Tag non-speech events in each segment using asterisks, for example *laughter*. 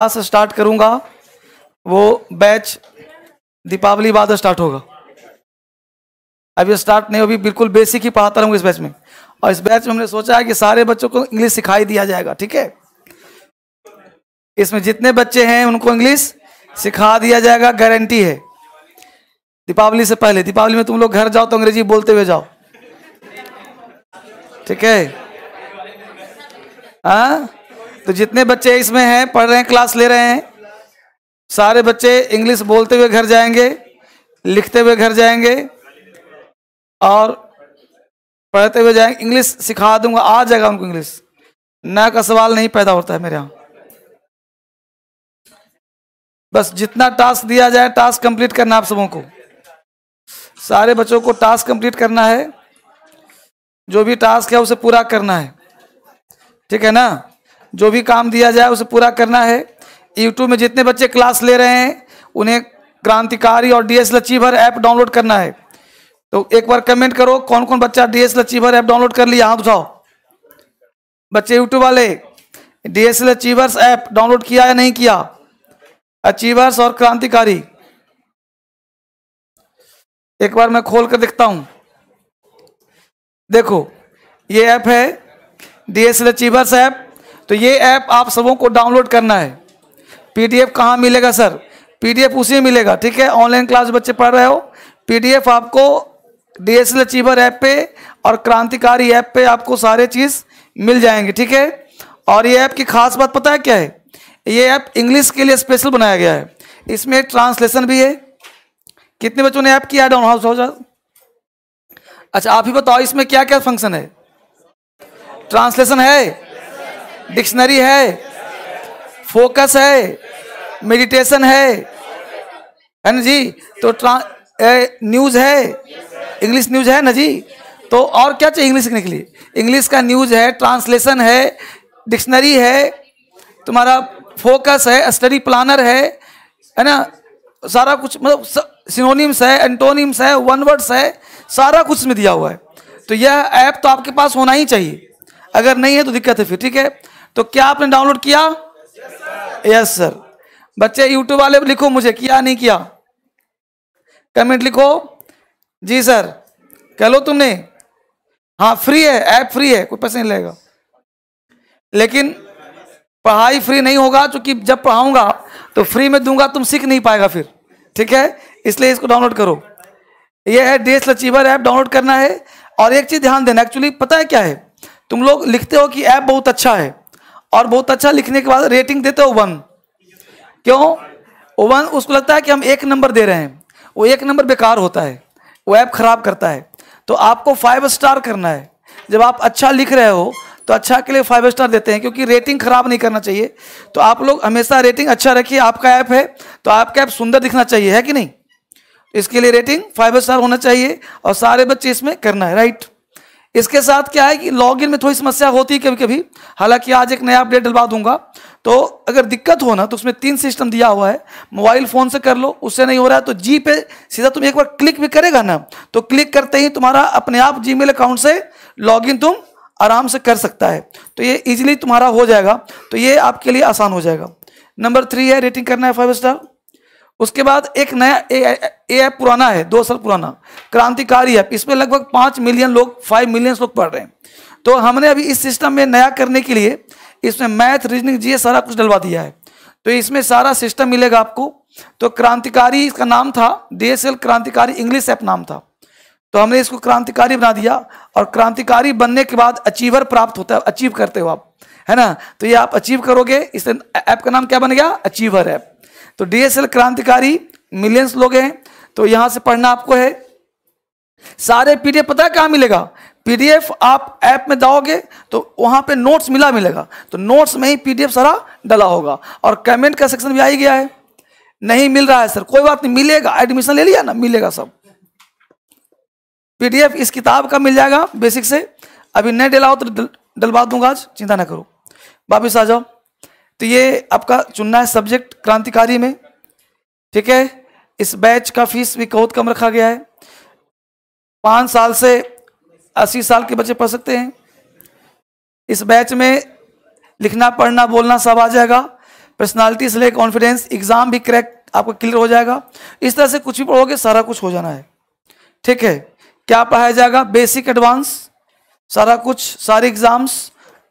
Class start करूंगा वो batch Deepawali बाद स्टार्ट होगा अभी स्टार्ट नहीं अभी बिल्कुल बेसिक ही पढ़ाता रहूंगा इस बैच में और इस बैच में हमने सोचा है कि सारे बच्चों को इंग्लिश सिखाई दिया जाएगा ठीक है इसमें जितने बच्चे हैं उनको इंग्लिश सिखा दिया जाएगा गारंटी है दीपावली से पहले दीपावली में तुम लोग घर जाओ तो अंग्रेजी बोलते हुए जाओ ठीक है हाँ तो जितने बच्चे इसमें हैं पढ़ रहे हैं क्लास ले रहे हैं सारे बच्चे इंग्लिश बोलते हुए घर जाएंगे लिखते हुए घर जाएंगे और पढ़ते हुए जाएंगे इंग्लिश सिखा दूंगा आ जाएगा उनको इंग्लिश न का सवाल नहीं पैदा होता है मेरे यहाँ बस जितना टास्क दिया जाए टास्क कंप्लीट करना आप सबों को सारे बच्चों को टास्क कंप्लीट करना है जो भी टास्क है उसे पूरा करना है ठीक है ना जो भी काम दिया जाए उसे पूरा करना है यूट्यूब में जितने बच्चे क्लास ले रहे हैं उन्हें क्रांतिकारी और डी एस लचीभर ऐप डाउनलोड करना है तो एक बार कमेंट करो कौन कौन बच्चा डी एस लचीभर ऐप डाउनलोड कर लिया हाथ उठाओ बच्चे यूट्यूब वाले D S L achievers app download किया या नहीं किया अचीवर्स और क्रांतिकारी एक बार मैं खोल कर देखता हूं देखो ये ऐप है D S L achievers app तो ये ऐप आप सबों को डाउनलोड करना है पीडीएफ कहाँ मिलेगा सर पीडीएफ उसी में मिलेगा ठीक है ऑनलाइन क्लास बच्चे पढ़ रहे हो पीडीएफ आपको डीएसएल अचीवर ऐप पे और क्रांतिकारी ऐप पे आपको सारे चीज़ मिल जाएंगे ठीक है और ये ऐप की खास बात पता है क्या है ये ऐप इंग्लिश के लिए स्पेशल बनाया गया है इसमें ट्रांसलेशन भी है कितने बच्चों ने ऐप किया डाउन हाउस हो जा अच्छा आप ही बताओ इसमें क्या क्या फंक्शन है ट्रांसलेशन है डिक्शनरी है फोकस है मेडिटेशन है है ना जी तो न्यूज है इंग्लिश न्यूज है ना जी तो और क्या चाहिए इंग्लिश सीखने के लिए इंग्लिश का न्यूज है ट्रांसलेशन है डिक्शनरी है तुम्हारा फोकस है स्टडी प्लानर है है ना सारा कुछ मतलब सिनोनिम्स है एंटोनिम्स है वन वर्ड्स है सारा कुछ इसमें दिया हुआ है तो यह ऐप तो आपके पास होना ही चाहिए अगर नहीं है तो दिक्कत है फिर ठीक है तो क्या आपने डाउनलोड किया यस सर बच्चे यूट्यूब वाले लिखो मुझे किया नहीं किया कमेंट लिखो जी सर कह लो तुमने हाँ फ्री है ऐप फ्री है कोई पैसे नहीं लगेगा लेकिन पढ़ाई फ्री नहीं होगा क्योंकि जब पढ़ाऊंगा तो फ्री में दूंगा तुम सीख नहीं पाएगा फिर ठीक है इसलिए इसको डाउनलोड करो ये है डेस लचीवर ऐप डाउनलोड करना है और एक चीज़ ध्यान देना एक्चुअली पता है क्या है तुम लोग लिखते हो कि ऐप बहुत अच्छा है और बहुत अच्छा लिखने के बाद रेटिंग देते हो वन क्यों वन उसको लगता है कि हम एक नंबर दे रहे हैं वो एक नंबर बेकार होता है वो ऐप खराब करता है तो आपको फाइव स्टार करना है जब आप अच्छा लिख रहे हो तो अच्छा के लिए फाइव स्टार देते हैं क्योंकि रेटिंग खराब नहीं करना चाहिए तो आप लोग हमेशा रेटिंग अच्छा रखिए आपका ऐप है तो आपका ऐप सुंदर दिखना चाहिए है कि नहीं इसके लिए रेटिंग फाइव स्टार होना चाहिए और सारे बच्चे इसमें करना है राइट इसके साथ क्या है कि लॉगिन में थोड़ी समस्या होती है कभी कभी हालांकि आज एक नया अपडेट डलवा दूंगा तो अगर दिक्कत हो ना तो उसमें तीन सिस्टम दिया हुआ है मोबाइल फ़ोन से कर लो उससे नहीं हो रहा है तो जी पे सीधा तुम एक बार क्लिक भी करेगा ना तो क्लिक करते ही तुम्हारा अपने आप जी अकाउंट से लॉगिन तुम आराम से कर सकता है तो ये इजिली तुम्हारा हो जाएगा तो ये आपके लिए आसान हो जाएगा नंबर थ्री है रेटिंग करना है फाइव स्टार उसके बाद एक नया ए ऐप पुराना है दो साल पुराना क्रांतिकारी ऐप इसमें लगभग पाँच मिलियन लोग फाइव मिलियन लोग पढ़ रहे हैं तो हमने अभी इस सिस्टम में नया करने के लिए इसमें मैथ रीजनिंग जी सारा कुछ डलवा दिया है तो इसमें सारा सिस्टम मिलेगा आपको तो क्रांतिकारी इसका नाम था डी क्रांतिकारी इंग्लिश ऐप नाम था तो हमने इसको क्रांतिकारी बना दिया और क्रांतिकारी बनने के बाद अचीवर प्राप्त होता है अचीव करते हो आप है ना तो ये आप अचीव करोगे इस ऐप का नाम क्या बन गया अचीवर ऐप तो डीएसएल क्रांतिकारी मिलियंस लोग हैं तो यहां से पढ़ना आपको है सारे पीडीएफ पता है कहाँ मिलेगा पीडीएफ आप ऐप में दाओगे तो वहां पे नोट्स मिला मिलेगा तो नोट्स में ही पीडीएफ सारा डला होगा और कमेंट का सेक्शन भी आ ही गया है नहीं मिल रहा है सर कोई बात नहीं मिलेगा एडमिशन ले लिया ना मिलेगा सब पीडीएफ इस किताब का मिल जाएगा बेसिक से अभी नहीं डला हो तो डलवा दूंगा आज चिंता ना करो वापिस आ जाओ तो ये आपका चुनना है सब्जेक्ट क्रांतिकारी में ठीक है इस बैच का फीस भी बहुत कम रखा गया है पाँच साल से अस्सी साल के बच्चे पढ़ सकते हैं इस बैच में लिखना पढ़ना बोलना सब आ जाएगा पर्सनालिटी से ले कॉन्फिडेंस एग्जाम भी क्रैक आपका क्लियर हो जाएगा इस तरह से कुछ भी पढ़ोगे सारा कुछ हो जाना है ठीक है क्या पढ़ाया जाएगा बेसिक एडवांस सारा कुछ सारे एग्जाम्स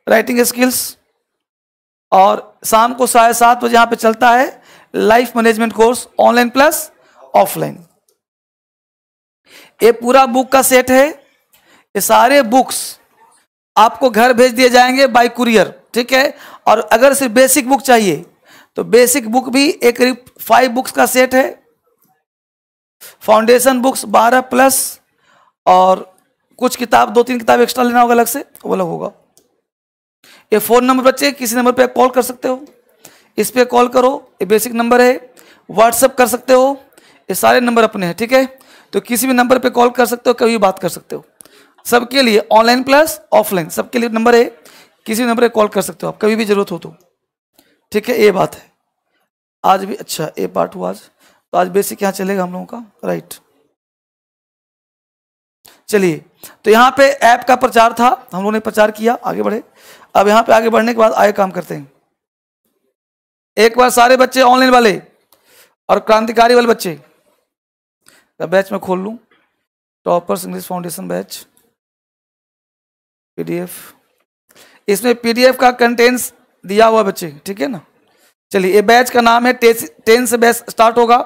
राइटिंग स्किल्स और शाम को साढ़े सात बजे यहां पे चलता है life management course online plus offline ये पूरा बुक का सेट है ये सारे बुक्स आपको घर भेज दिए जाएंगे बाई कुरियर ठीक है और अगर सिर्फ बेसिक बुक चाहिए तो बेसिक बुक भी एक करीब फाइव बुक्स का सेट है फाउंडेशन बुक्स बारह प्लस और कुछ किताब दो तीन किताब एक्स्ट्रा लेना होगा अलग से वो अलग होगा ये फ़ोन नंबर बच्चे किसी नंबर पे कॉल कर सकते हो इस पर कॉल करो ये बेसिक नंबर है व्हाट्सअप कर सकते हो ये सारे नंबर अपने हैं ठीक है तो किसी भी नंबर पे कॉल कर सकते हो कभी भी बात कर सकते हो सबके लिए ऑनलाइन प्लस ऑफलाइन सबके लिए नंबर है किसी भी नंबर पर कॉल कर सकते हो आप कभी भी ज़रूरत हो तो ठीक है ये बात है आज भी अच्छा ये पार्ट हुआ आज तो आज बेसिक यहाँ चलेगा हम लोगों का राइट चलिए तो यहाँ पे ऐप का प्रचार था हम लोगों ने प्रचार किया आगे बढ़े अब यहां पे आगे बढ़ने के बाद आए काम करते हैं एक बार सारे बच्चे ऑनलाइन वाले और क्रांतिकारी वाले बच्चे बैच में खोल लू toppers English foundation batch PDF इसमें पीडीएफ का कंटेंट्स दिया हुआ बच्चे ठीक है ना चलिए ये बैच का नाम है टेन से बैच स्टार्ट होगा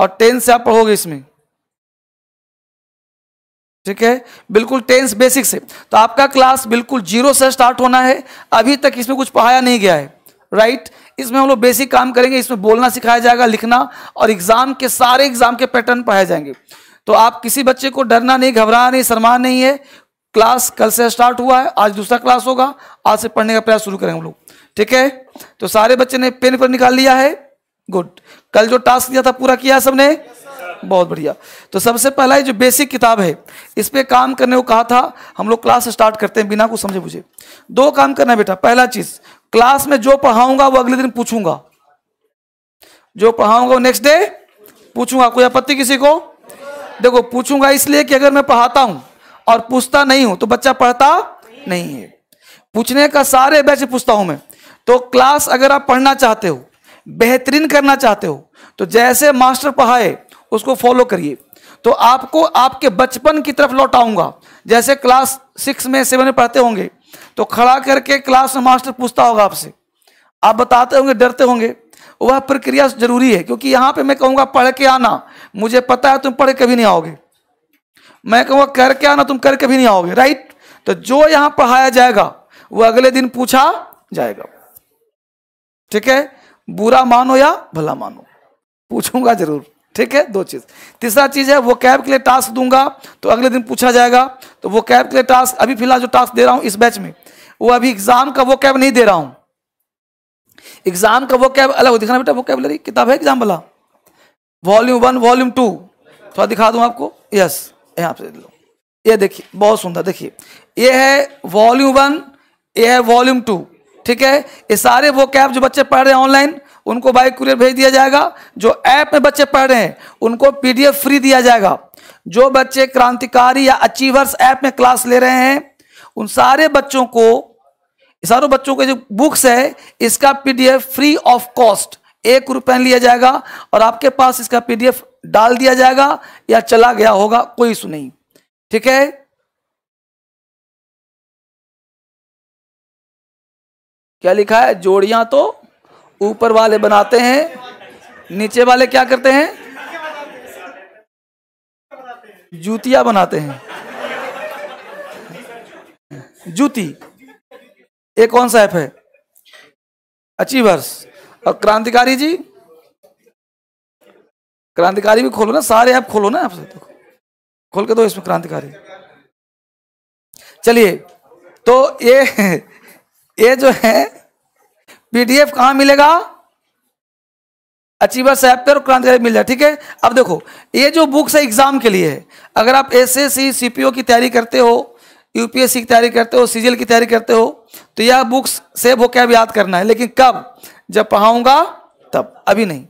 और टेन से आप पढ़ोगे इसमें ठीक है बिल्कुल टेंस बेसिक से तो आपका क्लास बिल्कुल जीरो से स्टार्ट होना है अभी तक इसमें कुछ पढ़ाया नहीं गया है राइट इसमें हम लोग बेसिक काम करेंगे इसमें बोलना सिखाया जाएगा लिखना और एग्जाम के सारे एग्जाम के पैटर्न पढ़ाए जाएंगे तो आप किसी बच्चे को डरना नहीं घबराना नहीं शर्मा नहीं है क्लास कल से स्टार्ट हुआ है आज दूसरा क्लास होगा आज से पढ़ने का प्रयास शुरू करेंगे हम लोग ठीक है तो सारे बच्चे ने पेन पर निकाल लिया है गुड कल जो टास्क दिया था पूरा किया सबने yes. बहुत बढ़िया तो सबसे पहला जो बेसिक किताब है इस पर काम करने को कहा था हम लोग क्लास स्टार्ट करते हैं बिना कुछ समझे बुझे दो काम करना है बेटा पहला चीज क्लास में जो पढ़ाऊंगा वो अगले दिन पूछूंगा जो पढ़ाऊंगा वो नेक्स्ट डे पूछूंगा कोई आपत्ति किसी को देखो पूछूंगा इसलिए कि अगर मैं पढ़ाता हूं और पूछता नहीं हूं तो बच्चा पढ़ता नहीं है पूछने का सारे बैच पूछता हूं मैं तो क्लास अगर आप पढ़ना चाहते हो बेहतरीन करना चाहते हो तो जैसे मास्टर पढ़ाए उसको फॉलो करिए तो आपको आपके बचपन की तरफ लौटाऊंगा जैसे क्लास सिक्स में सेवन में पढ़ते होंगे तो खड़ा करके क्लास में मास्टर पूछता होगा आपसे आप बताते होंगे डरते होंगे वह प्रक्रिया जरूरी है क्योंकि यहां पे मैं कहूंगा पढ़ के आना मुझे पता है तुम पढ़ कभी नहीं आओगे मैं कहूंगा करके आना तुम करके भी नहीं आओगे राइट तो जो यहां पढ़ाया जाएगा वो अगले दिन पूछा जाएगा ठीक है बुरा मानो या भला मानो पूछूंगा जरूर ठीक है दो चीज़ तीसरा चीज़ है वो कैब के लिए टास्क दूंगा तो अगले दिन पूछा जाएगा तो वो कैब के लिए टास्क अभी फिलहाल जो टास्क दे रहा हूं इस बैच में वो अभी एग्जाम का वो कैब नहीं दे रहा हूं एग्जाम का वो कैब अलग दिखाना बेटा वो कैबलरी किताब है एग्जाम वाला वॉल्यूम वन वॉल्यूम टू थोड़ा दिखा दू आपको यस यहां से लो ये देखिए बहुत सुंदर देखिए ये है वॉल्यूम वन ये है वॉल्यूम टू ठीक है ये सारे वो कैब जो बच्चे पढ़ रहे हैं ऑनलाइन उनको बाई कुरियर भेज दिया जाएगा जो ऐप में बच्चे पढ़ रहे हैं उनको पीडीएफ फ्री दिया जाएगा जो बच्चे क्रांतिकारी या अचीवर्स ऐप में क्लास ले रहे हैं उन सारे बच्चों को सारों बच्चों के जो बुक्स है इसका पीडीएफ फ्री ऑफ कॉस्ट एक रुपये लिया जाएगा और आपके पास इसका पीडीएफ डाल दिया जाएगा या चला गया होगा कोई इशू नहीं ठीक है क्या लिखा है जोड़ियां तो ऊपर वाले बनाते हैं नीचे वाले क्या करते हैं जूतिया बनाते हैं जूती ये कौन सा ऐप है अचीवर्स और क्रांतिकारी जी क्रांतिकारी भी खोलो ना सारे ऐप खोलो ना आपसे तो खोल के दो इसमें क्रांतिकारी चलिए तो ये *laughs* ये जो है पीडीएफ कहाँ मिलेगा अचीवर से पर और क्रांतिकारी मिल जाए ठीक है अब देखो ये जो बुक्स है एग्जाम के लिए है अगर आप एस एस सी की तैयारी करते हो यूपीएससी की तैयारी करते हो सीजीएल की तैयारी करते हो तो यह बुक्स सेव होकर अब याद करना है लेकिन कब जब पढ़ाऊंगा तब अभी नहीं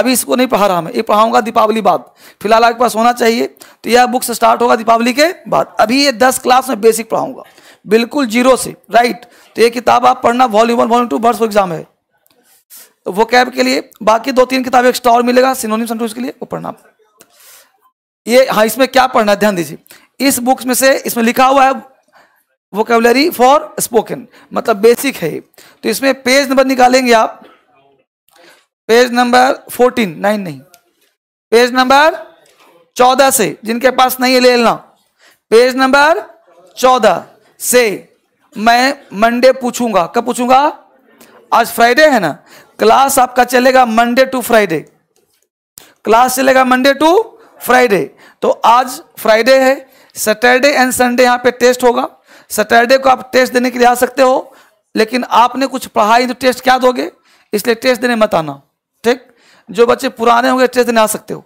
अभी इसको नहीं पढ़ा रहा मैं ये पढ़ाऊंगा दीपावली बाद फिलहाल आपके पास होना चाहिए तो यह बुक्स स्टार्ट होगा दीपावली के बाद अभी ये दस क्लास में बेसिक पढ़ाऊंगा बिल्कुल जीरो से राइट तो ये किताब आप पढ़ना volume one volume two boards exam है तो वो कैब के लिए बाकी दो तीन किताब एक्स्ट्रा और मिलेगा सिनोनिम सेंटूज के लिए वो पढ़ना ये हाँ इसमें क्या पढ़ना है ध्यान दीजिए इस बुक्स में से इसमें लिखा हुआ है वोकेबलरी फॉर स्पोकन मतलब बेसिक है तो इसमें पेज नंबर निकालेंगे आप पेज नंबर फोर्टीन नाइन नहीं पेज नंबर चौदह से जिनके पास नहीं है ले लेना पेज नंबर चौदह से मैं मंडे पूछूंगा कब पूछूंगा आज फ्राइडे है ना क्लास आपका चलेगा मंडे टू फ्राइडे क्लास चलेगा मंडे टू फ्राइडे तो आज फ्राइडे है सैटरडे एंड संडे यहाँ पे टेस्ट होगा सैटरडे को आप टेस्ट देने के लिए आ सकते हो लेकिन आपने कुछ पढ़ाई तो टेस्ट क्या दोगे इसलिए टेस्ट देने मत आना ठीक जो बच्चे पुराने होंगे टेस्ट देने आ सकते हो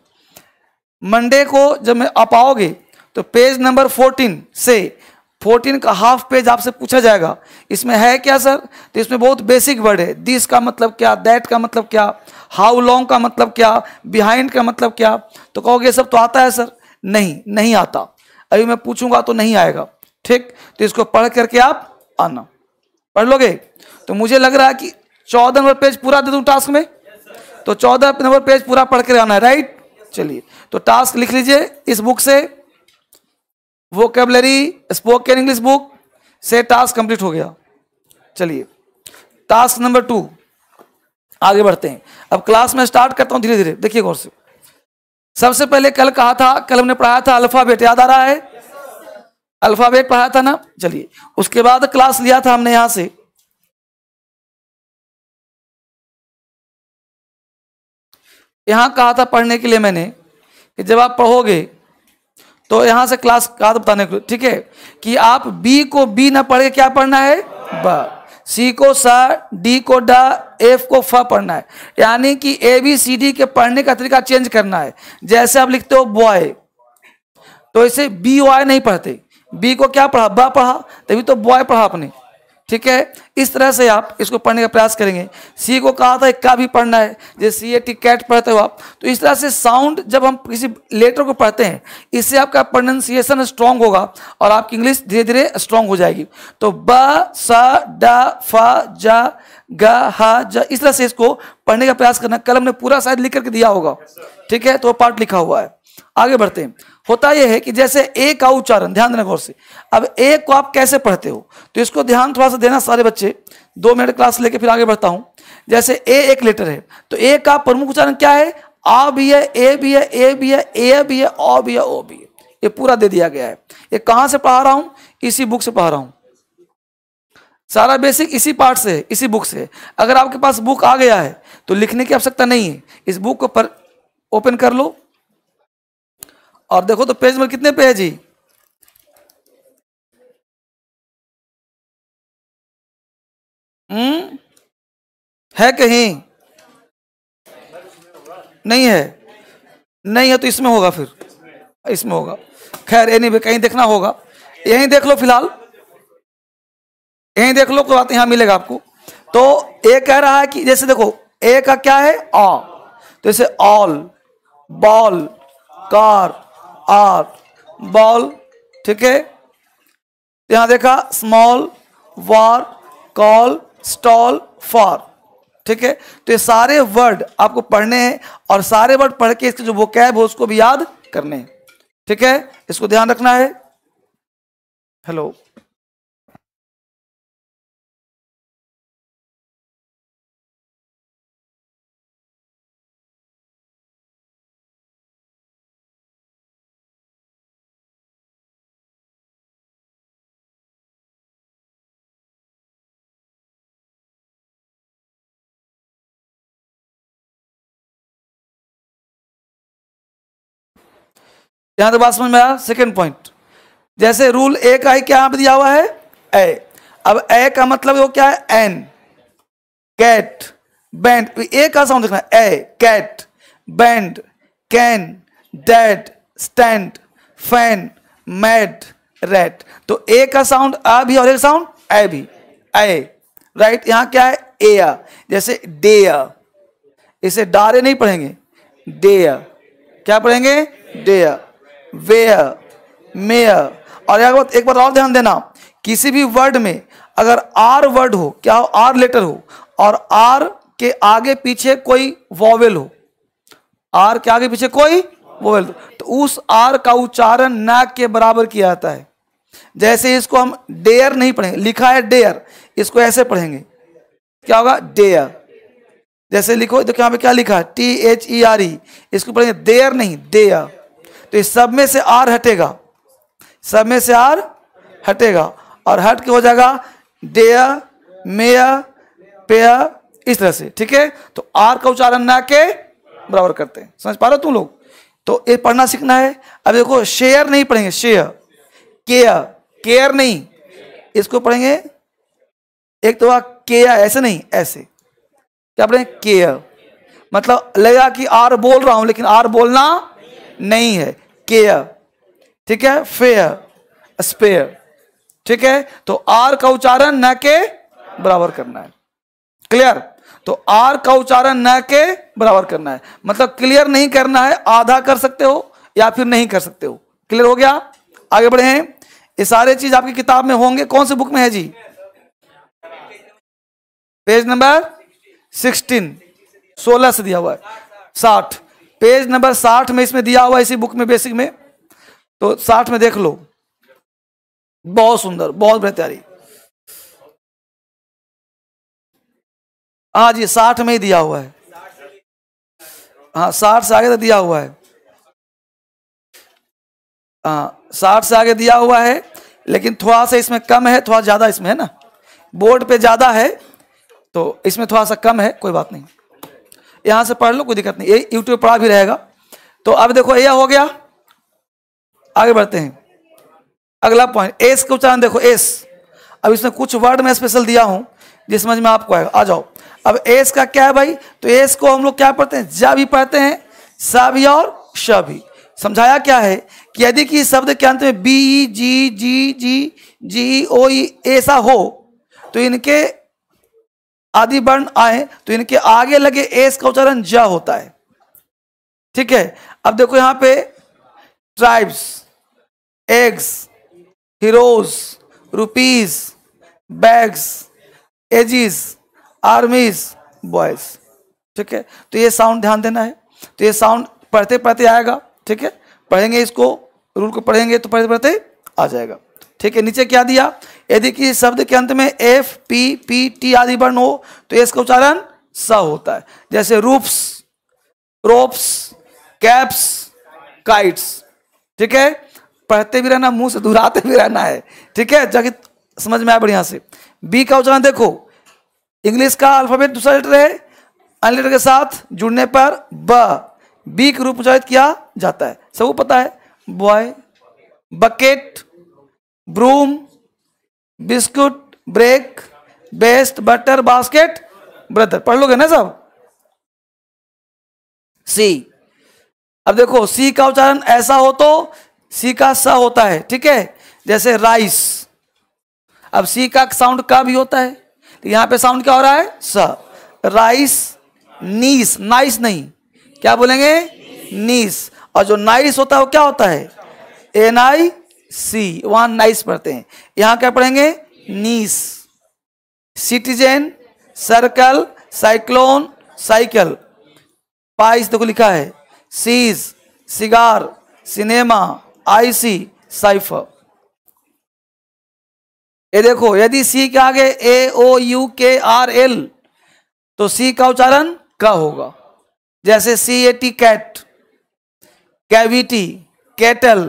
मंडे को जब आप आओगे तो पेज नंबर फोर्टीन से फोर्टीन का हाफ पेज आपसे पूछा जाएगा इसमें है क्या सर तो इसमें बहुत बेसिक वर्ड है दिस का मतलब क्या दैट का मतलब क्या हाउ लॉन्ग का मतलब क्या बिहाइंड का मतलब क्या तो कहोगे सब तो आता है सर नहीं नहीं आता अभी मैं पूछूंगा तो नहीं आएगा ठीक तो इसको पढ़ करके आप आना पढ़ लोगे तो मुझे लग रहा है कि चौदह नंबर पेज पूरा दे दूँ टास्क में तो चौदह नंबर पेज पूरा पढ़ कर आना है राइट चलिए तो टास्क लिख लीजिए इस बुक से वोकेबलरी स्पोकन इंग्लिश बुक से टास्क कंप्लीट हो गया चलिए टास्क नंबर टू आगे बढ़ते हैं अब क्लास में स्टार्ट करता हूं धीरे धीरे देखिए गौर से सबसे पहले कल कहा था कल हमने पढ़ाया था अल्फाबेट याद आ रहा है अल्फाबेट पढ़ाया था ना चलिए उसके बाद क्लास लिया था हमने यहां से यहां कहा था पढ़ने के लिए मैंने कि जब आप पढ़ोगे तो यहाँ से क्लास कहा बताने को ठीक है कि आप बी को बी ना पढ़ के क्या पढ़ना है ब सी को सा डी को डा एफ को फ पढ़ना है यानी कि ए बी सी डी के पढ़ने का तरीका चेंज करना है जैसे आप लिखते हो बॉय तो इसे बी वाई नहीं पढ़ते बी को क्या पढ़ा ब पढ़ा तभी तो बॉय पढ़ा आपने ठीक है इस तरह से आप इसको पढ़ने का प्रयास करेंगे सी को कहा था इक्का भी पढ़ना है जैसे सी ए टी कैट पढ़ते हो आप तो इस तरह से साउंड जब हम किसी लेटर को पढ़ते हैं इससे आपका प्रोनाउंसिएशन स्ट्रांग होगा और आपकी इंग्लिश धीरे धीरे स्ट्रांग हो जाएगी तो ब स ड फ ज ग ह ज इस तरह से इसको पढ़ने का प्रयास करना कल हमने पूरा शायद लिख करके दिया होगा ठीक है तो पार्ट लिखा हुआ है आगे बढ़ते हैं होता यह है कि जैसे ए का उच्चारण ध्यान देना गौर से अब ए को आप कैसे पढ़ते हो तो इसको ध्यान थोड़ा सा देना सारे बच्चे दो मिनट क्लास लेके फिर आगे बढ़ता हूं जैसे ए एक लेटर है तो ए का प्रमुख उच्चारण क्या है आ भी है ए भी है ए भी है ए भी है ओ भी है ओ भी है ये पूरा दे दिया गया है ये कहाँ से पढ़ा रहा हूं इसी बुक से पढ़ा रहा हूं सारा बेसिक इसी पार्ट से है इसी बुक से है अगर आपके पास बुक आ गया है तो लिखने की आवश्यकता नहीं है इस बुक को पर ओपन कर लो और देखो तो पेज में कितने पेज ही हम्म है कहीं नहीं है नहीं है तो इसमें होगा फिर इसमें होगा खैर एनी भी कहीं देखना होगा यहीं देख लो फिलहाल यहीं देख लो कोई बात यहां मिलेगा आपको तो ए कह रहा है कि जैसे देखो ए का क्या है ऑ तो जैसे all ball car are ball ठीक है यहां देखा small war call stall for ठीक है तो ये सारे वर्ड आपको पढ़ने हैं और सारे वर्ड पढ़ के इसके जो वो कैब हो उसको भी याद करने हैं ठीक है इसको ध्यान रखना है हेलो यहां तक तो बात समझ में आया सेकेंड पॉइंट जैसे रूल ए का ही क्या दिया हुआ है ए अब ए का मतलब वो क्या है एन कैट बैंड ए का साउंड देखना A cat band can dead stand fan mad red तो ए का साउंड आ भी और एक साउंड ए भी ए राइट यहां क्या है ए आ जैसे डे आ इसे डारे नहीं पढ़ेंगे डे आ क्या पढ़ेंगे डे आ वेयर मेयर और एक बात एक बात और ध्यान देना किसी भी वर्ड में अगर आर वर्ड हो क्या हो आर लेटर हो और आर के आगे पीछे कोई वॉवेल हो आर के आगे पीछे कोई वॉवेल तो उस आर का उच्चारण नाक के बराबर किया जाता है जैसे इसको हम डेयर नहीं पढ़ेंगे लिखा है डेयर इसको ऐसे पढ़ेंगे क्या होगा डेयर जैसे लिखो देखो यहाँ पे क्या लिखा T H E R E इसको पढ़ेंगे देयर नहीं देयर तो इस सब में से आर हटेगा सब में से आर हटेगा और हट के हो जाएगा डे मेया पेया इस तरह से ठीक है तो आर का उच्चारण ना के बराबर करते हैं समझ पा रहे हो तुम लोग तो ये पढ़ना सीखना है अब देखो शेयर नहीं पढ़ेंगे शेयर केयर केयर नहीं इसको पढ़ेंगे एक तो केयर ऐसे नहीं ऐसे क्या पढ़ेंगे केयर मतलब लगेगा कि आर बोल रहा हूं लेकिन आर बोलना नहीं है केयर ठीक है फेयर स्पेयर ठीक है तो आर का उच्चारण न के बराबर करना है क्लियर तो आर का उच्चारण न के बराबर करना है मतलब क्लियर नहीं करना है आधा कर सकते हो या फिर नहीं कर सकते हो क्लियर हो गया आगे बढ़े हैं ये सारे चीज आपकी किताब में होंगे कौन से बुक में है जी पेज नंबर सिक्सटीन सोलह से दिया हुआ है साठ पेज नंबर साठ में इसमें दिया हुआ इसी बुक में बेसिक में तो साठ में देख लो बहुत सुंदर बहुत बेहतरी हाँ जी साठ में ही दिया हुआ है हाँ साठ से आगे तो दिया हुआ है हाँ साठ से आगे दिया हुआ है लेकिन थोड़ा सा इसमें कम है थोड़ा ज़्यादा इसमें है ना बोर्ड पे ज़्यादा है तो इसमें थोड़ा सा कम है कोई बात नहीं यहां से पढ़ लो कोई दिक्कत नहीं ये यूट्यूब पढ़ा भी रहेगा तो अब देखो यह हो गया आगे बढ़ते हैं अगला पॉइंट एस का उच्चारण देखो एस अब इसमें कुछ वर्ड में स्पेशल दिया हूं जिस समझ में आपको आएगा आ जाओ अब एस का क्या है भाई तो एस को हम लोग क्या पढ़ते हैं जा भी पढ़ते हैं सा भी और श भी समझाया क्या है कि यदि कि शब्द के अंत में बी जी जी जी जी ओ ऐसा हो तो इनके आदि वर्ण आए तो इनके आगे लगे एस का उच्चारण ज होता है ठीक है अब देखो यहां पे tribes eggs heroes rupees bags ages armies boys ठीक है तो ये साउंड ध्यान देना है तो ये साउंड पढ़ते पढ़ते आएगा ठीक है पढ़ेंगे इसको रूल को पढ़ेंगे तो पढ़ते पढ़ते आ जाएगा ठीक है नीचे क्या दिया यदि किसी शब्द के अंत में एफ पी पी टी आदि वर्ण हो तो इसका उच्चारण स होता है जैसे रूप्स रोप्स कैप्स काइट्स ठीक है पढ़ते भी रहना मुंह से दुराते भी रहना है ठीक है जबकि समझ में आया बढ़िया से बी का उच्चारण देखो इंग्लिश का अल्फाबेट दूसरा लेटर है अन्य लेटर के साथ जुड़ने पर ब बी के रूप उच्चारित किया जाता है सबको पता है boy bucket broom biscuit break best butter basket brother पढ़ लोगे ना सब सी अब देखो सी का उच्चारण ऐसा हो तो सी का स होता है ठीक है जैसे राइस अब सी का साउंड का भी होता है तो यहां पे साउंड क्या हो रहा है स राइस नीस नाइस नहीं क्या बोलेंगे नीस और जो नाइस होता है वो क्या होता है एन आई सी वहां नाइस पढ़ते हैं यहां क्या पढ़ेंगे nice citizen circle cyclone cycle pice देखो लिखा है cease cigar cinema icy cipher ये देखो यदि सी के आगे A O U K R L तो सी का उच्चारण क होगा जैसे C A T cat cavity cattle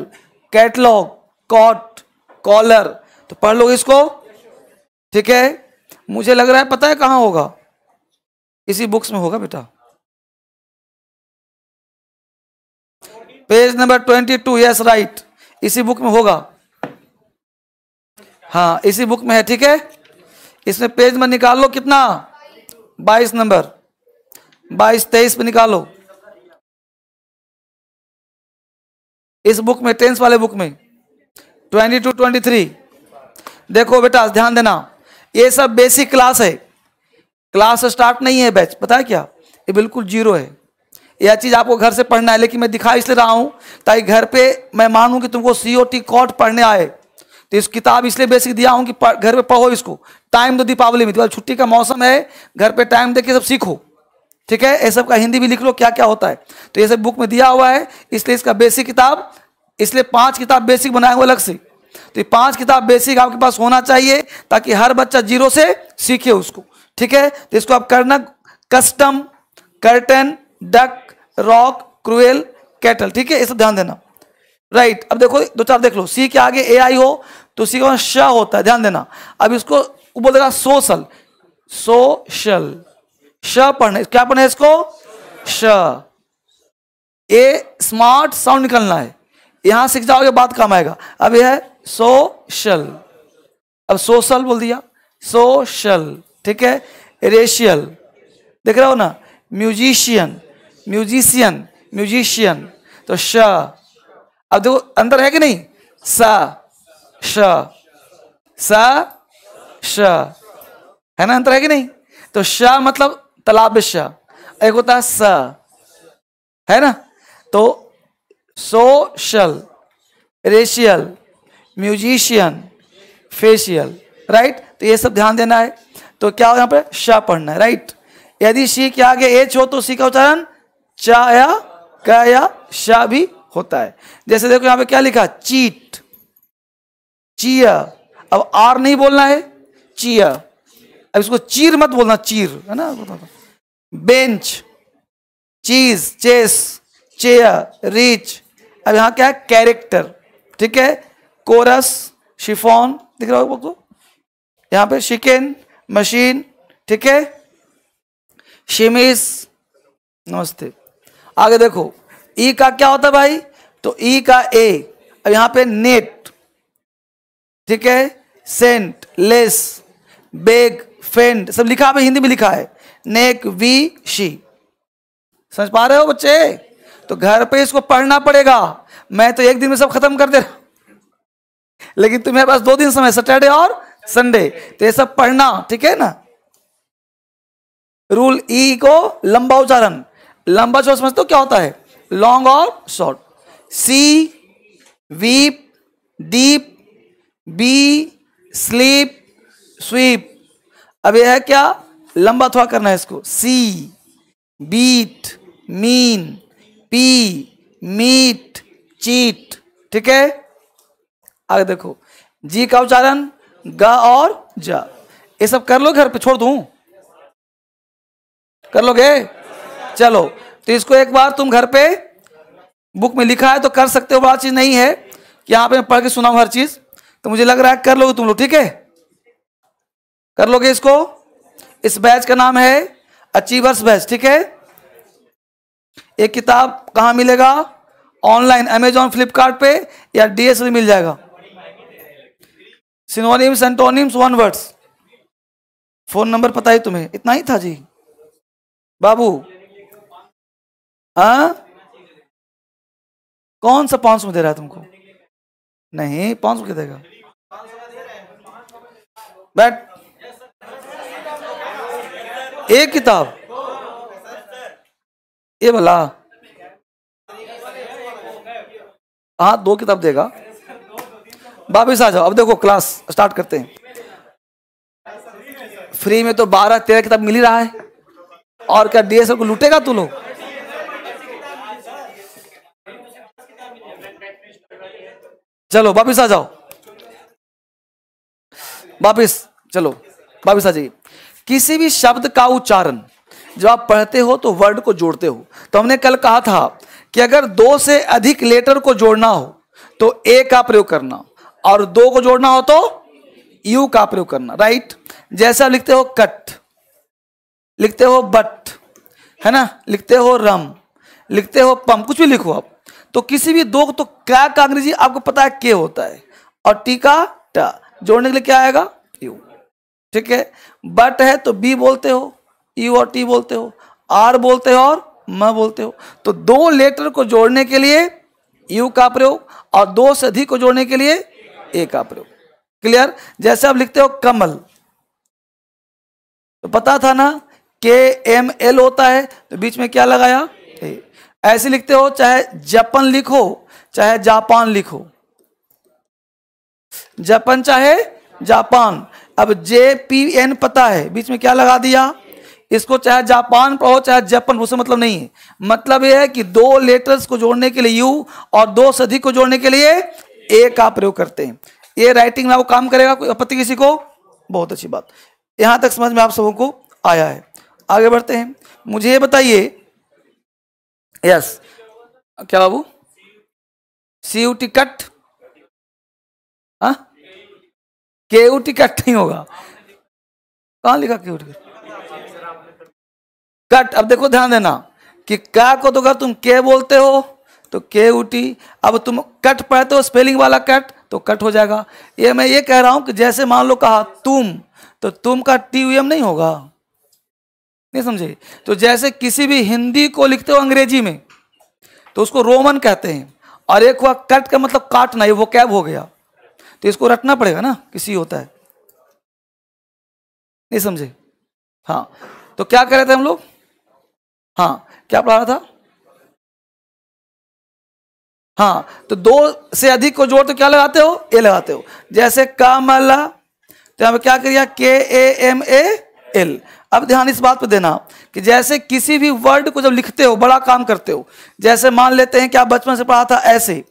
catalogue cot collar तो पढ़ लो इसको ठीक है मुझे लग रहा है पता है कहाँ होगा इसी बुक्स में होगा बेटा page number twenty two yes right इसी बुक में होगा हाँ इसी बुक में है ठीक है इसमें पेज नंबर निकाल लो कितना बाईस नंबर बाईस तेईस पे निकालो इस बुक में टेंस वाले बुक में ट्वेंटी टू ट्वेंटी थ्री देखो बेटा ध्यान देना ये सब बेसिक क्लास है क्लास स्टार्ट नहीं है बैच पता है क्या ये बिल्कुल जीरो है यह चीज़ आपको घर से पढ़ना है लेकिन मैं दिखा इसलिए रहा हूँ ताकि घर पे मैं मानूँ कि तुमको सी ओ टी कॉट पढ़ने आए तो इस किताब इसलिए बेसिक दिया हूँ कि घर पे पढ़ो इसको टाइम दो दीपावली में छुट्टी का मौसम है घर पे टाइम दे के सब सीखो ठीक है ये सब का हिंदी भी लिख लो क्या क्या होता है तो ये सब बुक में दिया हुआ है इसलिए इसका बेसिक किताब इसलिए पांच किताब बेसिक बनाए हुए अलग से तो ये पांच किताब बेसिक आपके पास होना चाहिए ताकि हर बच्चा जीरो से सीखे उसको ठीक है तो इसको आप करना custom curtain duck rock cruel cattle ठीक है इस ध्यान देना राइट अब देखो दो चार देख लो सी के आगे ए आई हो तो सी का श होता है ध्यान देना अब इसको बोल देगा सोशल सोशल श पढ़ना क्या पढ़ना है इसको श ए स्मार्ट साउंड निकलना है यहां सीख जाओगे बात काम आएगा अब यह है सोशल अब सोशल बोल दिया सोशल ठीक है रेशियल देख रहे हो ना म्यूजिशियन म्यूजिशियन म्यूजिशियन तो श अब देखो अंतर है कि नहीं सा श सा श है ना अंतर है कि नहीं तो श मतलब तालाब श एक होता है स है ना तो social racial musician facial right तो ये सब ध्यान देना है तो क्या यहाँ पे श पढ़ना है राइट यदि सी के आगे एच हो तो सी का उच्चारण चा या क श भी होता है जैसे देखो यहाँ पे क्या लिखा चीट चिया अब आर नहीं बोलना है चिया अब इसको चीर मत बोलना चीर है ना बेंच चीज चेस चेयर रीच अब यहां क्या है कैरेक्टर ठीक है कोरस शिफोन दिख रहा होगा यहां पे शिकेन मशीन ठीक है शिमिस नमस्ते आगे देखो ई का क्या होता है भाई तो ई का ए अब यहां पे नेट ठीक है सेंट लेस बेग फेंट सब लिखा है हिंदी में लिखा है नेक वी शी समझ पा रहे हो बच्चे तो घर पे इसको पढ़ना पड़ेगा मैं तो एक दिन में सब खत्म कर दे रहा लेकिन तुम्हें पास दो दिन समय सैटरडे और संडे तो ये सब पढ़ना ठीक है ना रूल ई e को लंबा उच्चारण लंबा जो समझते हो क्या होता है लॉन्ग और short see weep deep bee sleep sweep अब यह है क्या लंबा थोड़ा करना है इसको sea beat mean pea meat cheat ठीक है आगे देखो जी का उच्चारण ग और जा ये सब कर लो घर पे छोड़ दू कर लोगे चलो तो इसको एक बार तुम घर पे बुक में लिखा है तो कर सकते हो बड़ा चीज नहीं है कि यहाँ पे मैं पढ़ के सुनाऊ हर चीज तो मुझे लग रहा है कर लोगे तुम लोग ठीक है कर लोगे इसको इस बैच का नाम है अचीवर्स बैच ठीक है एक किताब कहाँ मिलेगा ऑनलाइन अमेजॉन फ्लिपकार्ट या डीएस मिल जाएगा synonyms antonyms one words phone number पता है तुम्हें इतना ही था जी बाबू हाँ कौन सा पांच सौ दे रहा है तुमको नहीं पांच सौ क्या देगा बैठ एक किताब ये भला हाँ दो किताब देगा वापिस आ जाओ अब देखो क्लास स्टार्ट करते हैं फ्री में तो बारह तेरह किताब मिल ही रहा है और क्या डीएसएल को लूटेगा तू लोग चलो वापिस आ जाओ वापिस चलो वापिस आ जाइए किसी भी शब्द का उच्चारण जब आप पढ़ते हो तो वर्ड को जोड़ते हो तो हमने कल कहा था कि अगर दो से अधिक लेटर को जोड़ना हो तो ए का प्रयोग करना और दो को जोड़ना हो तो यू का प्रयोग करना राइट जैसा लिखते हो कट लिखते हो बट है ना लिखते हो रम लिखते हो पम कुछ भी लिखो आप तो किसी भी दो तो क्या का अंग्रेजी आपको पता है के होता है और टी का टा जोड़ने के लिए क्या आएगा यू ठीक है बट है तो बी बोलते हो यू और टी बोलते हो आर बोलते हो और म बोलते हो तो दो लेटर को जोड़ने के लिए यू का प्रयोग और दो से अधिक को जोड़ने के लिए ए का प्रयोग क्लियर जैसे आप लिखते हो कमल तो पता था ना के एम एल होता है तो बीच में क्या लगाया ए ऐसे लिखते हो चाहे जापान लिखो चाहे जापान लिखो जापान चाहे जापान अब जे पी एन पता है बीच में क्या लगा दिया इसको चाहे जापान पढ़ो चाहे जापान उसे मतलब नहीं है मतलब यह है कि दो लेटर्स को जोड़ने के लिए यू और दो सदी को जोड़ने के लिए ए का प्रयोग करते हैं ये राइटिंग में वो काम करेगा कोई आपत्ति किसी को बहुत अच्छी बात यहां तक समझ में आप सबों को आया है आगे बढ़ते हैं मुझे ये बताइए यस क्या बाबू सी यू टिकट हाँ? के यू टिकट नहीं होगा कहा लिखा के यू टिकट कट अब देखो ध्यान देना कि का को तो अगर तुम के बोलते हो तो के यू टी अब तुम कट पाए तो स्पेलिंग वाला कट तो कट हो जाएगा ये मैं ये कह रहा हूं कि जैसे मान लो कहा तुम तो तुम का टी यू एम नहीं होगा नहीं समझे तो जैसे किसी भी हिंदी को लिखते हो अंग्रेजी में तो उसको रोमन कहते हैं और एक हुआ कट का मतलब काटना वो कैब हो गया तो इसको रटना पड़ेगा ना किसी होता है नहीं समझे हाँ तो क्या कह रहे थे हम लोग हाँ क्या पढ़ा रहा था हाँ तो दो से अधिक को जोड़ तो क्या लगाते हो ए लगाते हो जैसे कमला तो हमें क्या करिए के ए एम ए एल अब ध्यान इस बात पर देना कि जैसे किसी भी वर्ड को जब लिखते हो बड़ा काम करते हो जैसे मान लेते हैं कि आप बचपन से पढ़ा था ऐसे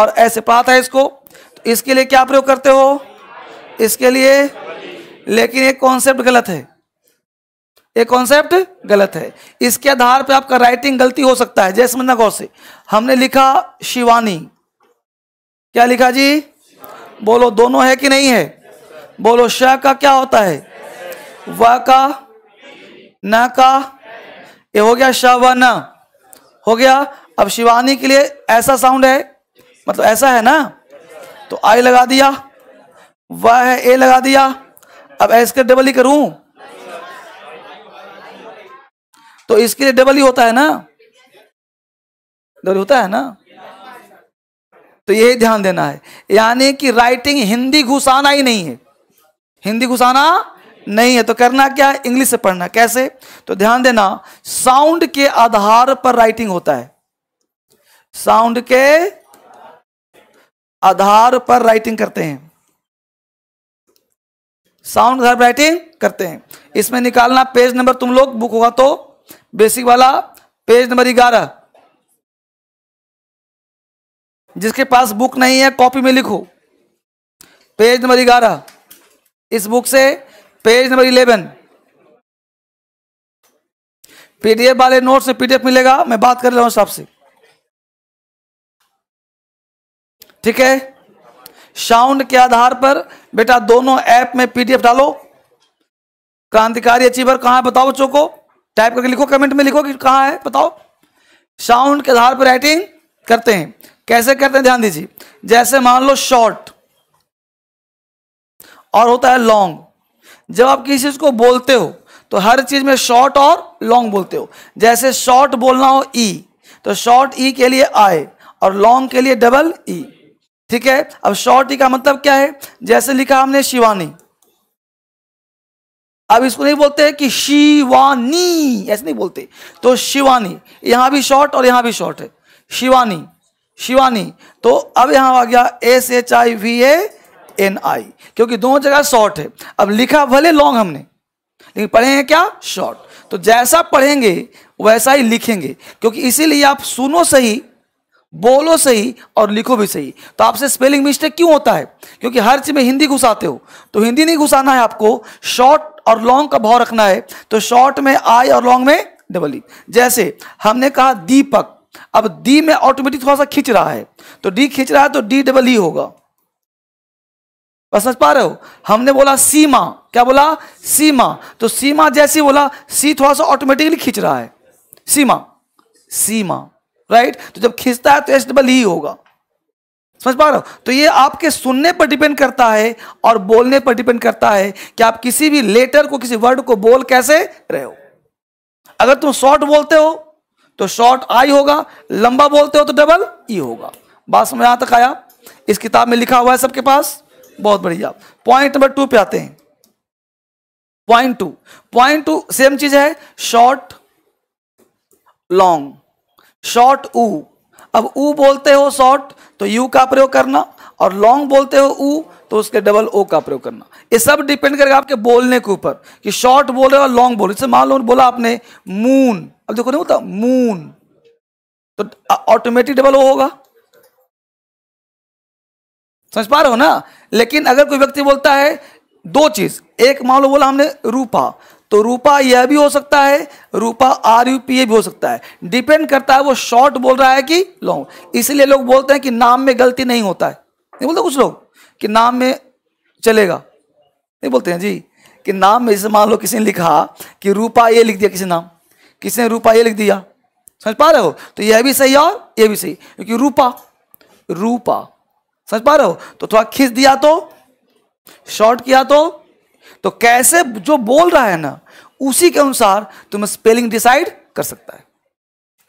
और ऐसे पढ़ा था इसको तो इसके लिए क्या प्रयोग करते हो इसके लिए लेकिन एक कॉन्सेप्ट गलत है ये कॉन्सेप्ट गलत है इसके आधार पे आपका राइटिंग गलती हो सकता है जैसे समझना गौर से हमने लिखा शिवानी क्या लिखा जी बोलो दोनों है कि नहीं है बोलो श का क्या होता है व का न का ये हो गया श व न हो गया अब शिवानी के लिए ऐसा साउंड है मतलब ऐसा है ना तो आई लगा दिया व है ए लगा दिया अब एस के डबल ही करूं तो इसके लिए डबल ही होता है ना डबल होता है ना तो यही ध्यान देना है यानी कि राइटिंग हिंदी घुसाना ही नहीं है हिंदी घुसाना नहीं है तो करना क्या है इंग्लिश से पढ़ना कैसे तो ध्यान देना साउंड के आधार पर राइटिंग होता है साउंड के आधार पर राइटिंग करते हैं साउंड आधार पर राइटिंग करते हैं इसमें निकालना पेज नंबर तुम लोग बुक होगा तो बेसिक वाला पेज नंबर ग्यारह जिसके पास बुक नहीं है कॉपी में लिखो पेज नंबर ग्यारह इस बुक से पेज नंबर इलेवन पीडीएफ वाले नोट से पीडीएफ मिलेगा मैं बात कर रहा हूं सबसे ठीक है साउंड के आधार पर बेटा दोनों ऐप में पीडीएफ डालो क्रांतिकारी अचीवर कहां है बताओ बच्चों को टाइप करके लिखो कमेंट में लिखो कि कहाँ है बताओ साउंड के आधार पर राइटिंग करते हैं कैसे करते हैं ध्यान दीजिए जैसे मान लो शॉर्ट और होता है लॉन्ग जब आप किसी चीज को बोलते हो तो हर चीज में शॉर्ट और लॉन्ग बोलते हो जैसे शॉर्ट बोलना हो ई e, तो शॉर्ट ई e के लिए आई और लॉन्ग के लिए डबल ई e। ठीक है अब शॉर्ट ई का मतलब क्या है जैसे लिखा हमने शिवानी अब इसको नहीं बोलते हैं कि शिवानी ऐसे नहीं बोलते तो शिवानी यहां भी शॉर्ट और यहां भी शॉर्ट है शिवानी शिवानी तो अब यहां आ गया S H I V A N I क्योंकि दोनों जगह शॉर्ट है अब लिखा भले लॉन्ग हमने लेकिन पढ़े हैं क्या शॉर्ट तो जैसा पढ़ेंगे वैसा ही लिखेंगे क्योंकि इसीलिए आप सुनो सही बोलो सही और लिखो भी सही तो आपसे स्पेलिंग मिस्टेक क्यों होता है क्योंकि हर चीज में हिंदी घुसाते हो तो हिंदी नहीं घुसाना है आपको शॉर्ट और लॉन्ग का भाव रखना है तो शॉर्ट में आई और लॉन्ग में डबल ई e। जैसे हमने कहा दीपक अब डी में ऑटोमेटिक थोड़ा सा खींच रहा है तो डी खींच रहा है तो डी डबल ई होगा बस समझ पा रहे हो हमने बोला सीमा क्या बोला सीमा तो सीमा जैसी बोला सी थोड़ा सा ऑटोमेटिकली खींच रहा है सीमा सीमा राइट तो जब खींचता है तो एच डबल ई होगा समझ पा रहे हो तो ये आपके सुनने पर डिपेंड करता है और बोलने पर डिपेंड करता है कि आप किसी भी लेटर को किसी वर्ड को बोल कैसे रहे हो अगर तुम शॉर्ट बोलते हो तो शॉर्ट आई होगा लंबा बोलते हो तो डबल ई e होगा बात समझ यहां तक आया इस किताब में लिखा हुआ है सबके पास बहुत बढ़िया पॉइंट नंबर टू पे आते हैं point two point two same चीज है शॉर्ट लॉन्ग शॉर्ट ऊ अब ऊ बोलते हो शॉर्ट तो यू का प्रयोग करना और लॉन्ग बोलते हो ऊ तो उसके डबल ओ का प्रयोग करना ये सब डिपेंड करेगा आपके बोलने के ऊपर कि शॉर्ट बोल रहे हो लॉन्ग बोल रहे मान लो बोला आपने मून अब देखो नहीं होता मून तो ऑटोमेटिक डबल ओ होगा समझ पा रहे हो ना लेकिन अगर कोई व्यक्ति बोलता है दो चीज एक मान लो बोला हमने रूपा तो रूपा यह भी हो सकता है Rupa R U P A भी हो सकता है डिपेंड करता है वो शॉर्ट बोल रहा है कि लॉन्ग इसलिए लोग बोलते हैं कि नाम में गलती नहीं होता है नहीं बोलते कुछ लोग कि नाम में चलेगा नहीं बोलते हैं जी कि नाम में जैसे मान लो किसी ने लिखा कि रूपा ये लिख दिया किसी नाम किसी ने रूपा ये लिख दिया समझ पा रहे हो तो यह भी सही और यह भी सही क्योंकि रूपा रूपा समझ पा रहे हो तो थोड़ा खींच दिया तो शॉर्ट किया तो तो कैसे जो बोल रहा है ना उसी के अनुसार तुम्हें स्पेलिंग डिसाइड कर सकता है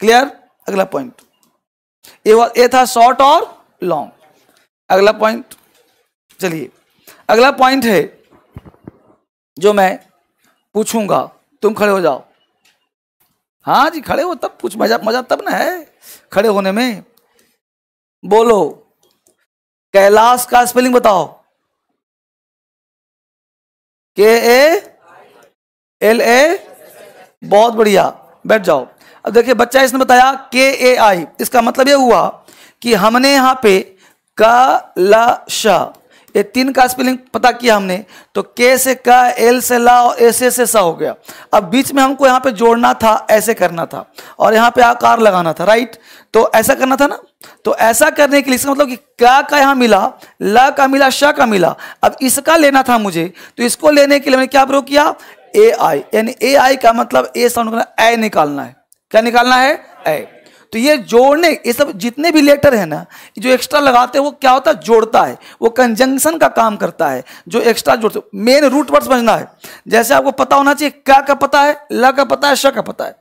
क्लियर अगला पॉइंट ये ये था शॉर्ट और लॉन्ग अगला पॉइंट चलिए अगला पॉइंट है जो मैं पूछूंगा तुम खड़े हो जाओ हाँ जी खड़े हो तब पूछ मजा मजा तब ना है खड़े होने में बोलो कैलाश का स्पेलिंग बताओ के ए एल ए बहुत बढ़िया बैठ जाओ अब देखिए बच्चा इसने बताया के ए आई इसका मतलब यह हुआ कि हमने यहाँ पे का ला शाह ये तीन का स्पेलिंग पता किया हमने तो के से क एल से ला और एसे से सा हो गया अब बीच में हमको यहाँ पे जोड़ना था ऐसे करना था और यहाँ पे आकार लगाना था राइट तो ऐसा करना था ना तो ऐसा करने के लिए इसका मतलब कि क्या का यहाँ मिला ला का मिला श का मिला अब इसका लेना था मुझे तो इसको लेने के लिए मैंने क्या प्रयोग किया ए आई यानी ए आई का मतलब ए साउंड ए निकालना है क्या निकालना है ए तो ये जोड़ने ये सब जितने भी लेटर है ना जो एक्स्ट्रा लगाते हैं वो क्या होता है जोड़ता है वो कंजंक्शन का काम करता है जो एक्स्ट्रा जोड़ते मेन रूट वर्ड समझना है जैसे आपको पता होना चाहिए क्या का पता है ल का पता है श का पता है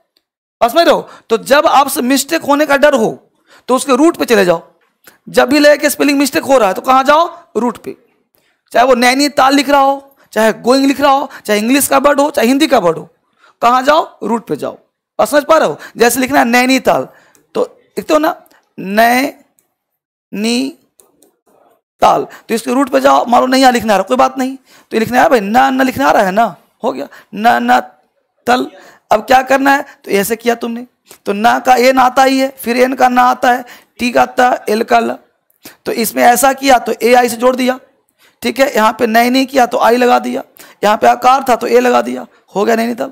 बस समझ रहो तो जब आपसे मिस्टेक होने का डर हो तो उसके रूट पे चले जाओ जब भी लगे कि स्पेलिंग मिस्टेक हो रहा है तो कहाँ जाओ रूट पे चाहे वो नैनीताल लिख रहा हो चाहे गोइंग लिख रहा हो चाहे इंग्लिश का वर्ड हो चाहे हिंदी का वर्ड हो कहाँ जाओ रूट पे जाओ समझ पा रहे हो जैसे लिखना है नैनीताल लिखते हो ना नए नी ताल तो इसके रूट पे जाओ मारो नहीं यहाँ लिखना आ रहा कोई बात नहीं तो ये लिखना है भाई ना ना लिखना आ रहा है ना हो गया ना ना तल अब क्या करना है तो ऐसे किया तुमने तो ना का एन आता ही है फिर एन का ना आता है टी का आता है एल का ल तो इसमें ऐसा किया तो ए आई से जोड़ दिया ठीक है यहाँ पे नए नहीं किया तो आई लगा दिया यहाँ पे आकार था तो ए लगा दिया हो गया नहीं नहीं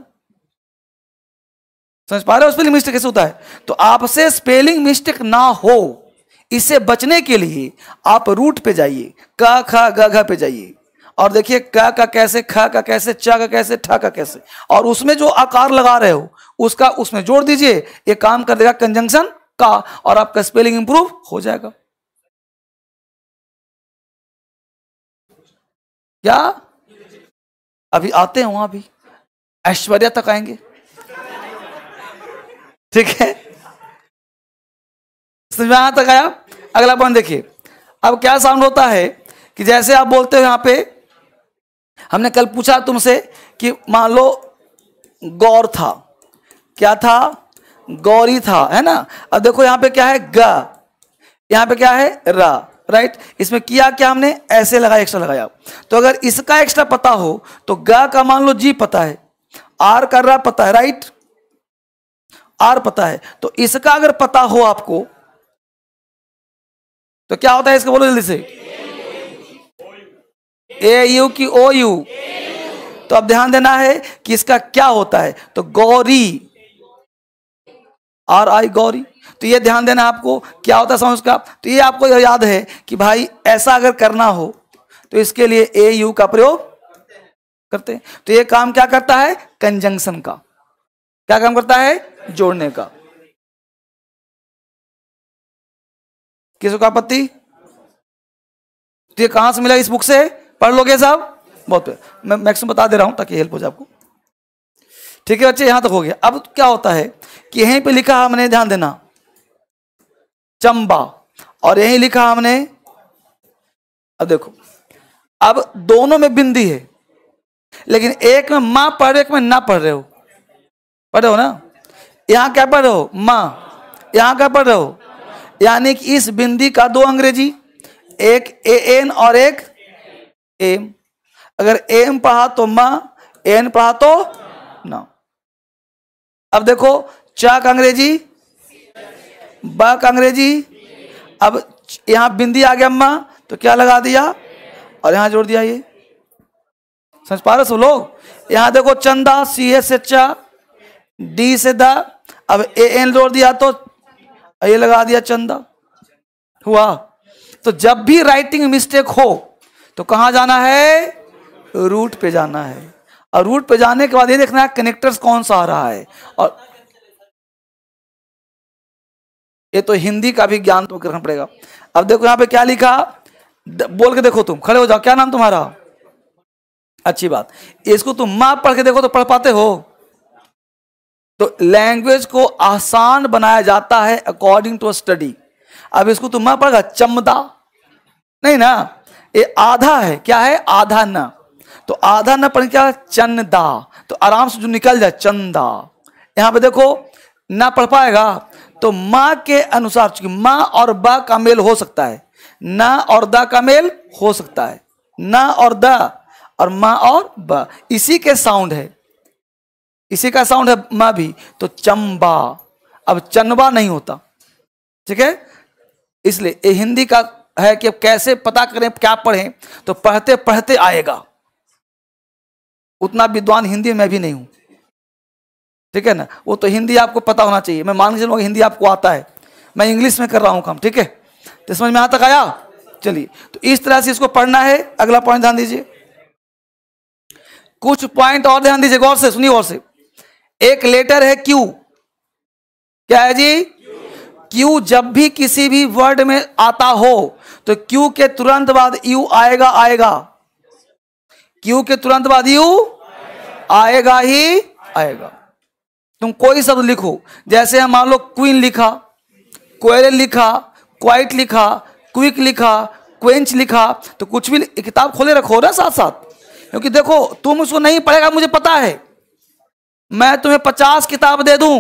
समझ पा रहे हो स्पेलिंग मिस्टेक कैसे होता है तो आपसे स्पेलिंग मिस्टेक ना हो इससे बचने के लिए आप रूट पे जाइए क ख ग घ पे जाइए और देखिए क का कैसे ख का कैसे च का कैसे ठ का कैसे और उसमें जो आकार लगा रहे हो उसका उसमें जोड़ दीजिए ये काम कर देगा कंजंक्शन का और आपका स्पेलिंग इंप्रूव हो जाएगा क्या अभी आते हैं वहां भी ऐश्वर्या तक आएंगे ठीक है समझ में तक आया अगला पॉइंट देखिए अब क्या साउंड होता है कि जैसे आप बोलते हो यहां पे हमने कल पूछा तुमसे कि मान लो गौर था क्या था गौरी था है ना अब देखो यहां पे क्या है ग यहां पे क्या है रा राइट इसमें किया क्या हमने ऐसे लगाया एक्स्ट्रा लगाया तो अगर इसका एक्स्ट्रा पता हो तो ग का मान लो जी पता है आर का रा पता है राइट आर पता है तो इसका अगर पता हो आपको तो क्या होता है इसका बोलो जल्दी से ए यू की ओ यू तो अब ध्यान देना है कि इसका क्या होता है तो गौरी आर आई गौरी तो ये ध्यान देना आपको क्या होता है समझ का तो ये आपको याद है कि भाई ऐसा अगर करना हो तो इसके लिए ए यू का प्रयोग करते हैं तो ये काम क्या करता है कंजंक्शन का क्या काम करता है जोड़ने का किसी का आपत्ति तो ये कहां से मिला इस बुक से पढ़ लोगे साहब बहुत मैं मैक्सिमम बता दे रहा हूं ताकि हेल्प हो जाए आपको ठीक है बच्चे यहां तक हो गया अब क्या होता है कि यहीं पे लिखा हमने ध्यान देना चंबा और यहीं लिखा हमने अब देखो अब दोनों में बिंदी है लेकिन एक में मां पढ़ रहे एक में ना पढ़ रहे हो पढ़ रहे हो ना यहां क्या पढ़ रहे हो मां यहां क्या पढ़ रहे हो यानी कि इस बिंदी का दो अंग्रेजी एक ए एन और एक एम अगर एम पढ़ा तो मां एन पढ़ा तो न अब देखो चा का अंग्रेजी ब का अंग्रेजी अब यहां बिंदी आ गया अम्मा तो क्या लगा दिया और यहां जोड़ दिया ये समझ पा रहे सो लोग यहां देखो चंदा सी ए से चा डी से दा अब ए एन जोड़ दिया तो ये लगा दिया चंदा हुआ तो जब भी राइटिंग मिस्टेक हो तो कहां जाना है रूट पे जाना है और रूट पे जाने के बाद ये देखना है कनेक्टर्स कौन सा आ रहा है और ये तो हिंदी का भी ज्ञान तो करना पड़ेगा अब देखो यहाँ पे क्या लिखा बोल के देखो तुम खड़े हो जाओ क्या नाम तुम्हारा अच्छी बात इसको तुम माप पढ़ के देखो तो पढ़ पाते हो तो लैंग्वेज को आसान बनाया जाता है अकॉर्डिंग टू स्टडी अब इसको तो मैं पढ़ा चमदा नहीं ना ये आधा है क्या है आधा न तो आधा न पढ़ क्या चंदा तो आराम से जो निकल जाए चंदा यहां पे देखो ना पढ़ पाएगा तो माँ के अनुसार चूंकि माँ और बा का मेल हो सकता है ना और दा का मेल हो सकता है ना और द और मां और ब इसी के साउंड है इसी का साउंड है म भी तो चंबा अब चनबा नहीं होता ठीक है इसलिए ये हिंदी का है कि अब कैसे पता करें क्या पढ़ें तो पढ़ते पढ़ते आएगा उतना विद्वान हिंदी में भी नहीं हूं ठीक है ना वो तो हिंदी आपको पता होना चाहिए मैं मान के चलूंगा हिंदी आपको आता है मैं इंग्लिश में कर रहा हूं काम ठीक है तो समझ में यहां तक आया चलिए तो इस तरह से इसको पढ़ना है अगला पॉइंट ध्यान दीजिए कुछ पॉइंट और ध्यान दीजिए गौर से सुनिए गौर से एक लेटर है क्यू क्या है जी क्यू जब भी किसी भी वर्ड में आता हो तो क्यू के तुरंत बाद यू आएगा आएगा क्यू के तुरंत बाद यू आएगा ही आएगा तुम कोई शब्द लिखो जैसे हम मान लो क्वीन लिखा क्वेर लिखा क्वाइट लिखा क्विक लिखा क्वेंच लिखा तो कुछ भी किताब खोले रखो ना साथ साथ क्योंकि देखो तुम उसको नहीं पढ़ेगा मुझे पता है मैं तुम्हें पचास किताब दे दूं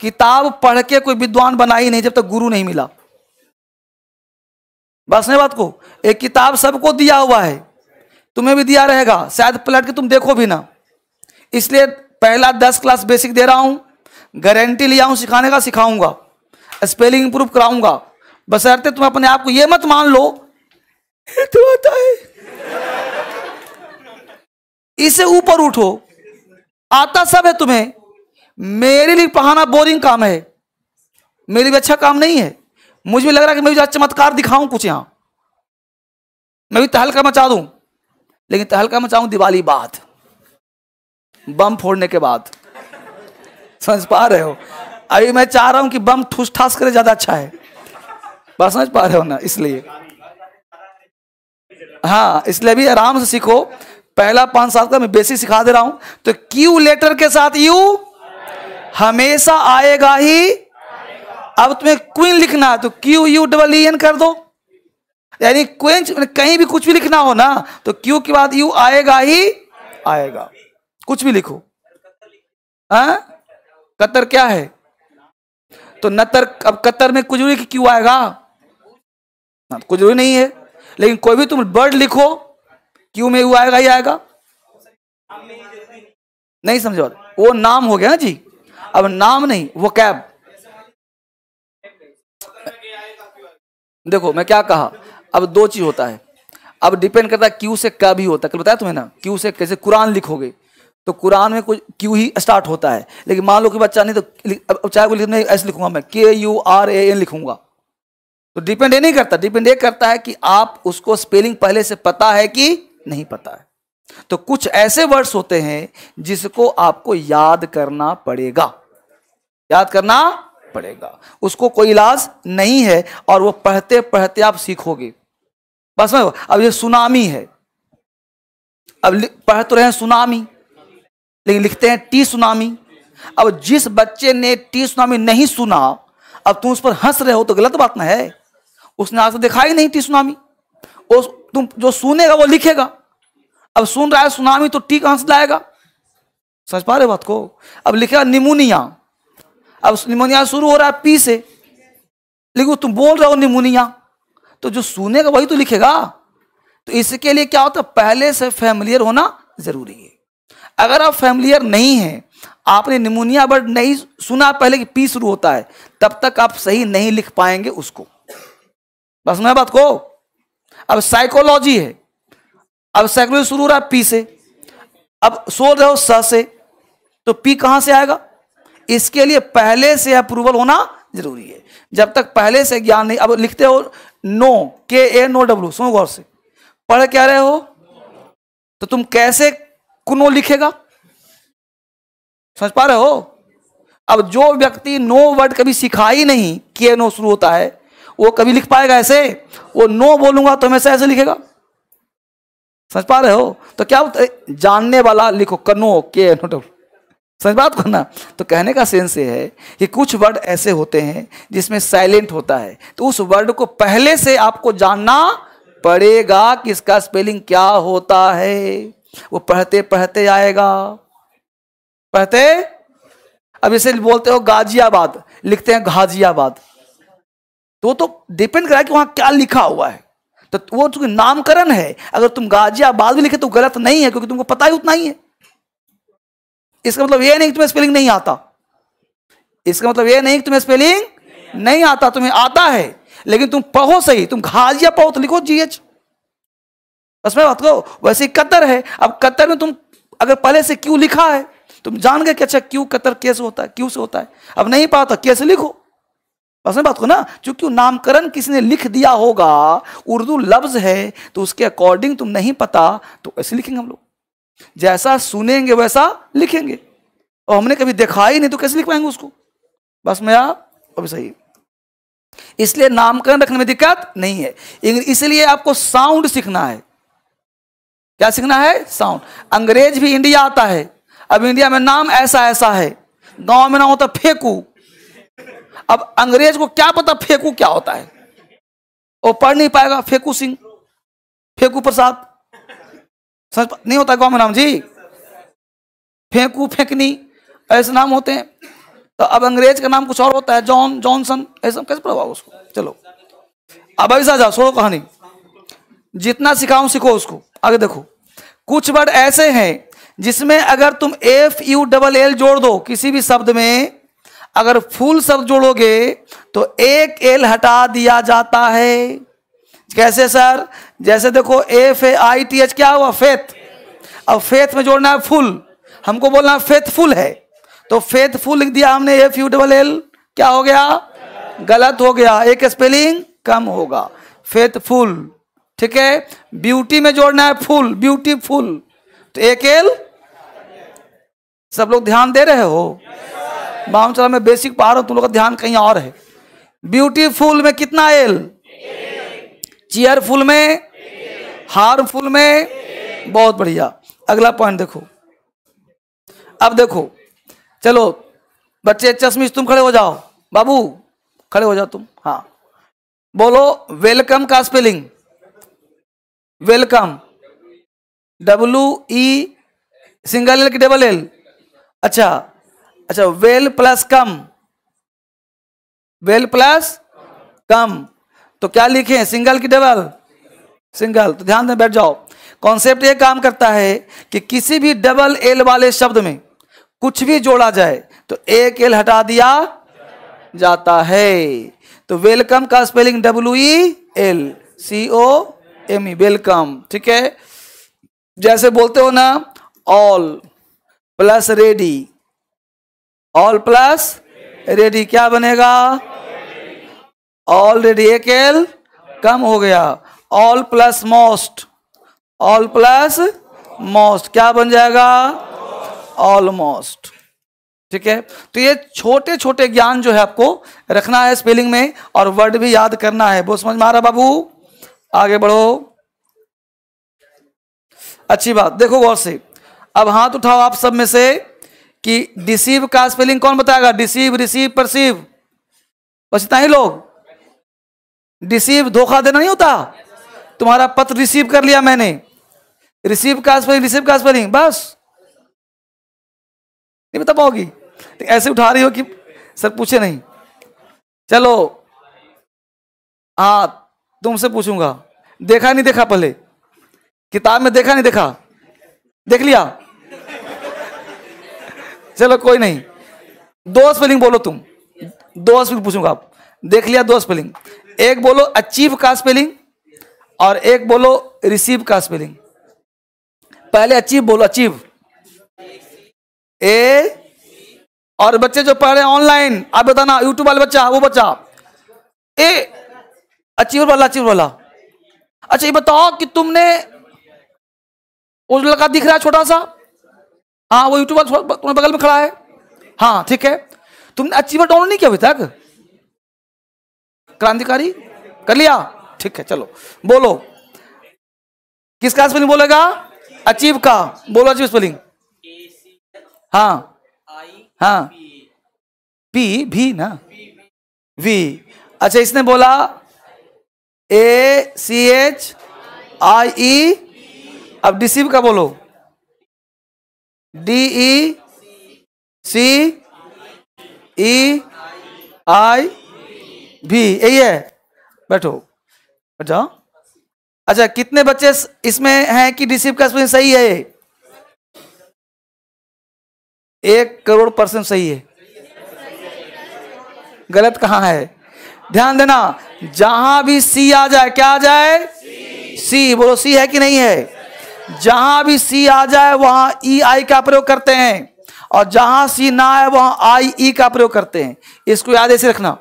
किताब पढ़ के कोई विद्वान बना ही नहीं जब तक गुरु नहीं मिला बस नहीं बात को एक किताब सबको दिया हुआ है तुम्हें भी दिया रहेगा शायद पलट के तुम देखो भी ना इसलिए पहला दस क्लास बेसिक दे रहा हूं गारंटी लिया हूं सिखाने का सिखाऊंगा स्पेलिंग इंप्रूव कराऊंगा बसरते तुम अपने आप को यह मत मान लो *laughs* तो आता है इसे ऊपर उठो आता सब है तुम्हें मेरे लिए पहाना बोरिंग काम है मेरे लिए अच्छा काम नहीं है मुझे भी लग रहा है कि मैं भी चमत्कार दिखाऊं कुछ यहां मैं भी तहलका मचा दूं लेकिन तहलका मचाऊं दिवाली बाद बम फोड़ने के बाद समझ पा रहे हो अभी मैं चाह रहा हूं कि बम ठूस ठास करे ज्यादा अच्छा है बस समझ पा रहे हो ना इसलिए हाँ इसलिए भी आराम से सीखो पहला पांच साल का मैं बेसिक सिखा दे रहा हूं तो क्यू लेटर के साथ यू हमेशा आएगा ही अब तुम्हें क्वीन लिखना है तो Q U double E N कर दो यानी क्वेंच कहीं भी कुछ भी लिखना हो ना तो क्यू के बाद यू आएगा ही आएगा कुछ भी लिखो आ? हाँ? कतर क्या है तो नतर अब कतर में कुछ भी क्यू आएगा हाँ, कुछ भी नहीं है लेकिन कोई भी तुम बर्ड लिखो क्यू में यू आएगा ही आएगा नहीं समझो वो नाम हो गया ना जी अब नाम नहीं वो कैब देखो मैं क्या कहा अब दो चीज होता है अब डिपेंड करता है क्यू से कैब ही होता है कल बताया तुम्हें ना क्यू से कैसे कुरान लिखोगे तो कुरान में कुछ क्यू ही स्टार्ट होता है लेकिन मान लो कि बच्चा नहीं तो अब चाहे को लिखने ऐसे लिखूंगा मैं के यू आर ए एन लिखूंगा तो डिपेंड ये नहीं करता डिपेंड ये करता है कि आप उसको स्पेलिंग पहले से पता है कि नहीं पता है तो कुछ ऐसे वर्ड्स होते हैं जिसको आपको याद करना पड़ेगा याद करना पड़ेगा उसको कोई इलाज नहीं है और वो पढ़ते पढ़ते आप सीखोगे बस समझो अब ये सुनामी है अब पढ़ तो रहे हैं सुनामी लेकिन लिखते हैं टी सुनामी अब जिस बच्चे ने टी सुनामी नहीं सुना अब तुम उस पर हंस रहे हो तो गलत बात ना है उसने आज तक नहीं टी सुनामी उस तुम जो सुनेगा वो लिखेगा अब सुन रहा है सुनामी तो टी कहां से लाएगा समझ पा रहे बात को अब लिखेगा निमोनिया अब निमोनिया शुरू हो रहा है पी से लेकिन तुम बोल रहे हो निमोनिया तो जो सुनेगा वही तो लिखेगा तो इसके लिए क्या होता है पहले से फैमिलियर होना जरूरी है अगर आप फैमिलियर नहीं है आपने निमोनिया बट नहीं सुना पहले कि पी शुरू होता है तब तक आप सही नहीं लिख पाएंगे उसको बस मैं बात को अब साइकोलॉजी है अब साइकोलॉजी शुरू हो रहा है पी से अब सो रहे हो स से तो पी कहां से आएगा इसके लिए पहले से अप्रूवल होना जरूरी है जब तक पहले से ज्ञान नहीं अब लिखते हो नो के ए नो डब्ल्यू सुनो गौर से पढ़ क्या रहे हो तो तुम कैसे कुनो लिखेगा समझ पा रहे हो अब जो व्यक्ति नो वर्ड कभी सिखाई ही नहीं के नो शुरू होता है वो कभी लिख पाएगा ऐसे वो नो बोलूंगा तो हमेशा ऐसे लिखेगा समझ पा रहे हो तो क्या होता है जानने वाला लिखो कनो के नो डब्ल्यू समझ बात को ना तो कहने का सेंस ये है कि कुछ वर्ड ऐसे होते हैं जिसमें साइलेंट होता है तो उस वर्ड को पहले से आपको जानना पड़ेगा कि इसका स्पेलिंग क्या होता है वो पढ़ते पढ़ते आएगा पढ़ते अब इसे बोलते हो गाजियाबाद लिखते हैं गाजियाबाद तो वो तो डिपेंड करा कि वहां क्या लिखा हुआ है तो वो चूंकि नामकरण है अगर तुम गाजियाबाद भी लिखे तो गलत नहीं है क्योंकि तुमको पता ही उतना ही है इसका मतलब यह नहीं कि तुम्हें स्पेलिंग नहीं आता इसका मतलब यह नहीं कि तुम्हें स्पेलिंग नहीं, नहीं आता तुम्हें आता है लेकिन तुम पढ़ो सही तुम घाजिया पढ़ो तो लिखो जीएच बस मैं बात करो वैसे कतर है अब कतर में तुम अगर पहले से क्यों लिखा है तुम जान गए कि अच्छा क्यों कतर कैसे होता है क्यों से होता है अब नहीं पाता तो कैसे लिखो समझ बात को ना चूंकि नामकरण किसी ने लिख दिया होगा उर्दू लफ्ज है तो उसके अकॉर्डिंग तुम नहीं पता तो ऐसे लिखेंगे हम लोग जैसा सुनेंगे वैसा लिखेंगे और हमने कभी देखा ही नहीं तो कैसे लिख पाएंगे उसको बस मैं अभी सही इसलिए नामकरण रखने में दिक्कत नहीं है इसलिए आपको साउंड सीखना है क्या सीखना है साउंड अंग्रेज भी इंडिया आता है अब इंडिया में नाम ऐसा ऐसा है गांव में ना होता तो फेकू अब अंग्रेज को क्या पता फेकू क्या होता है वो पढ़ नहीं पाएगा फेकू सिंह फेकू प्रसाद समझ नहीं होता गांव में नाम जी फेंकू फेंकनी ऐसे नाम होते हैं तो अब अंग्रेज का नाम कुछ और होता है जॉन जॉनसन ऐसा कैसे पढ़वाओ उसको चलो अब ऐसा जाओ सो कहानी जितना सिखाऊं सीखो उसको आगे देखो कुछ वर्ड ऐसे हैं जिसमें अगर तुम एफ यू डबल एल जोड़ दो किसी भी शब्द में अगर फूल शब्द जोड़ोगे तो एक एल हटा दिया जाता है कैसे सर जैसे देखो F A I T H क्या हुआ फेथ अब फेथ में जोड़ना है फुल हमको बोलना फेथफुल है तो फेथफुल लिख दिया हमने एफ यू डबल एल क्या हो गया गलत हो गया एक स्पेलिंग कम होगा फेथफुल ठीक है ब्यूटी में जोड़ना है फुल ब्यूटीफुल तो एक एल सब लोग ध्यान दे रहे हो yes. बावन में बेसिक पढ़ा रहा तुम लोग का ध्यान कहीं और है ब्यूटीफुल में कितना एल चेयरफुल में हार्मफुल में बहुत बढ़िया अगला पॉइंट देखो अब देखो चलो बच्चे चश्मिश तुम खड़े हो जाओ बाबू खड़े हो जाओ तुम हाँ बोलो वेलकम का spelling welcome W E single L की डबल एल अच्छा अच्छा well plus come well plus come तो क्या लिखे सिंगल की डबल सिंगल तो ध्यान दें बैठ जाओ कॉन्सेप्ट ये काम करता है कि किसी भी डबल एल वाले शब्द में कुछ भी जोड़ा जाए तो एक एल हटा दिया जाता है तो वेलकम का spelling W E L C O M E welcome ठीक है जैसे बोलते हो ना all plus ready all plus ready क्या बनेगा ऑलरेडी एक एल कम हो गया all plus most all plus most क्या बन जाएगा ऑलमोस्ट ठीक है तो ये छोटे छोटे ज्ञान जो है आपको रखना है स्पेलिंग में और वर्ड भी याद करना है बहुत समझ में आ रहा बाबू आगे बढ़ो अच्छी बात देखो गौर से अब हाथ उठाओ आप सब में से कि डिसीव का स्पेलिंग कौन बताएगा डिसीव रिसीव परसीव बस इतना ही लोग डिसीव धोखा देना नहीं होता तुम्हारा पत्र रिसीव कर लिया मैंने रिसीव का स्पेलिंग रिसीव का स्पेलिंग बस नहीं बता पाओगी तो ऐसे उठा रही हो कि सर पूछे नहीं चलो हाँ तुमसे पूछूंगा देखा नहीं देखा पहले किताब में देखा नहीं देखा देख लिया चलो कोई नहीं दो स्पेलिंग बोलो तुम दो स्पेलिंग पूछूंगा आप देख लिया दो स्पेलिंग एक बोलो अचीव का स्पेलिंग और एक बोलो रिसीव का स्पेलिंग पहले अचीव बोलो अचीव ए और बच्चे जो पढ़ रहे ऑनलाइन आप बताना यूट्यूब वाले बच्चा वो बच्चा ए अचीवर वाला अचीव वाला अच्छा ये बताओ कि तुमने उस लड़का दिख रहा है छोटा सा हाँ वो यूट्यूबर तुम्हारे बगल में खड़ा है हाँ ठीक है तुमने अचीवर डाउनलोड नहीं किया अभी तक क्रांतिकारी कर लिया ठीक है चलो बोलो किसका स्पेलिंग बोलेगा अचीव का बोलो अचीव स्पेलिंग हाँ हाँ पी भी ना वी अच्छा इसने बोला ए सी एच आई ई अब डिसीव का बोलो डी ई सी ई आई भी यही है बैठो जाओ अच्छा।, अच्छा कितने बच्चे इसमें हैं कि रिसीव का स्पेलिंग सही है एक करोड़ परसेंट सही है गलत कहाँ है ध्यान देना जहां भी सी आ जाए क्या आ जाए सी बोलो सी है कि नहीं है जहां भी सी आ जाए वहां ई e, आई का प्रयोग करते हैं और जहां सी ना आए वहां आई ई e का प्रयोग करते हैं इसको याद ऐसे रखना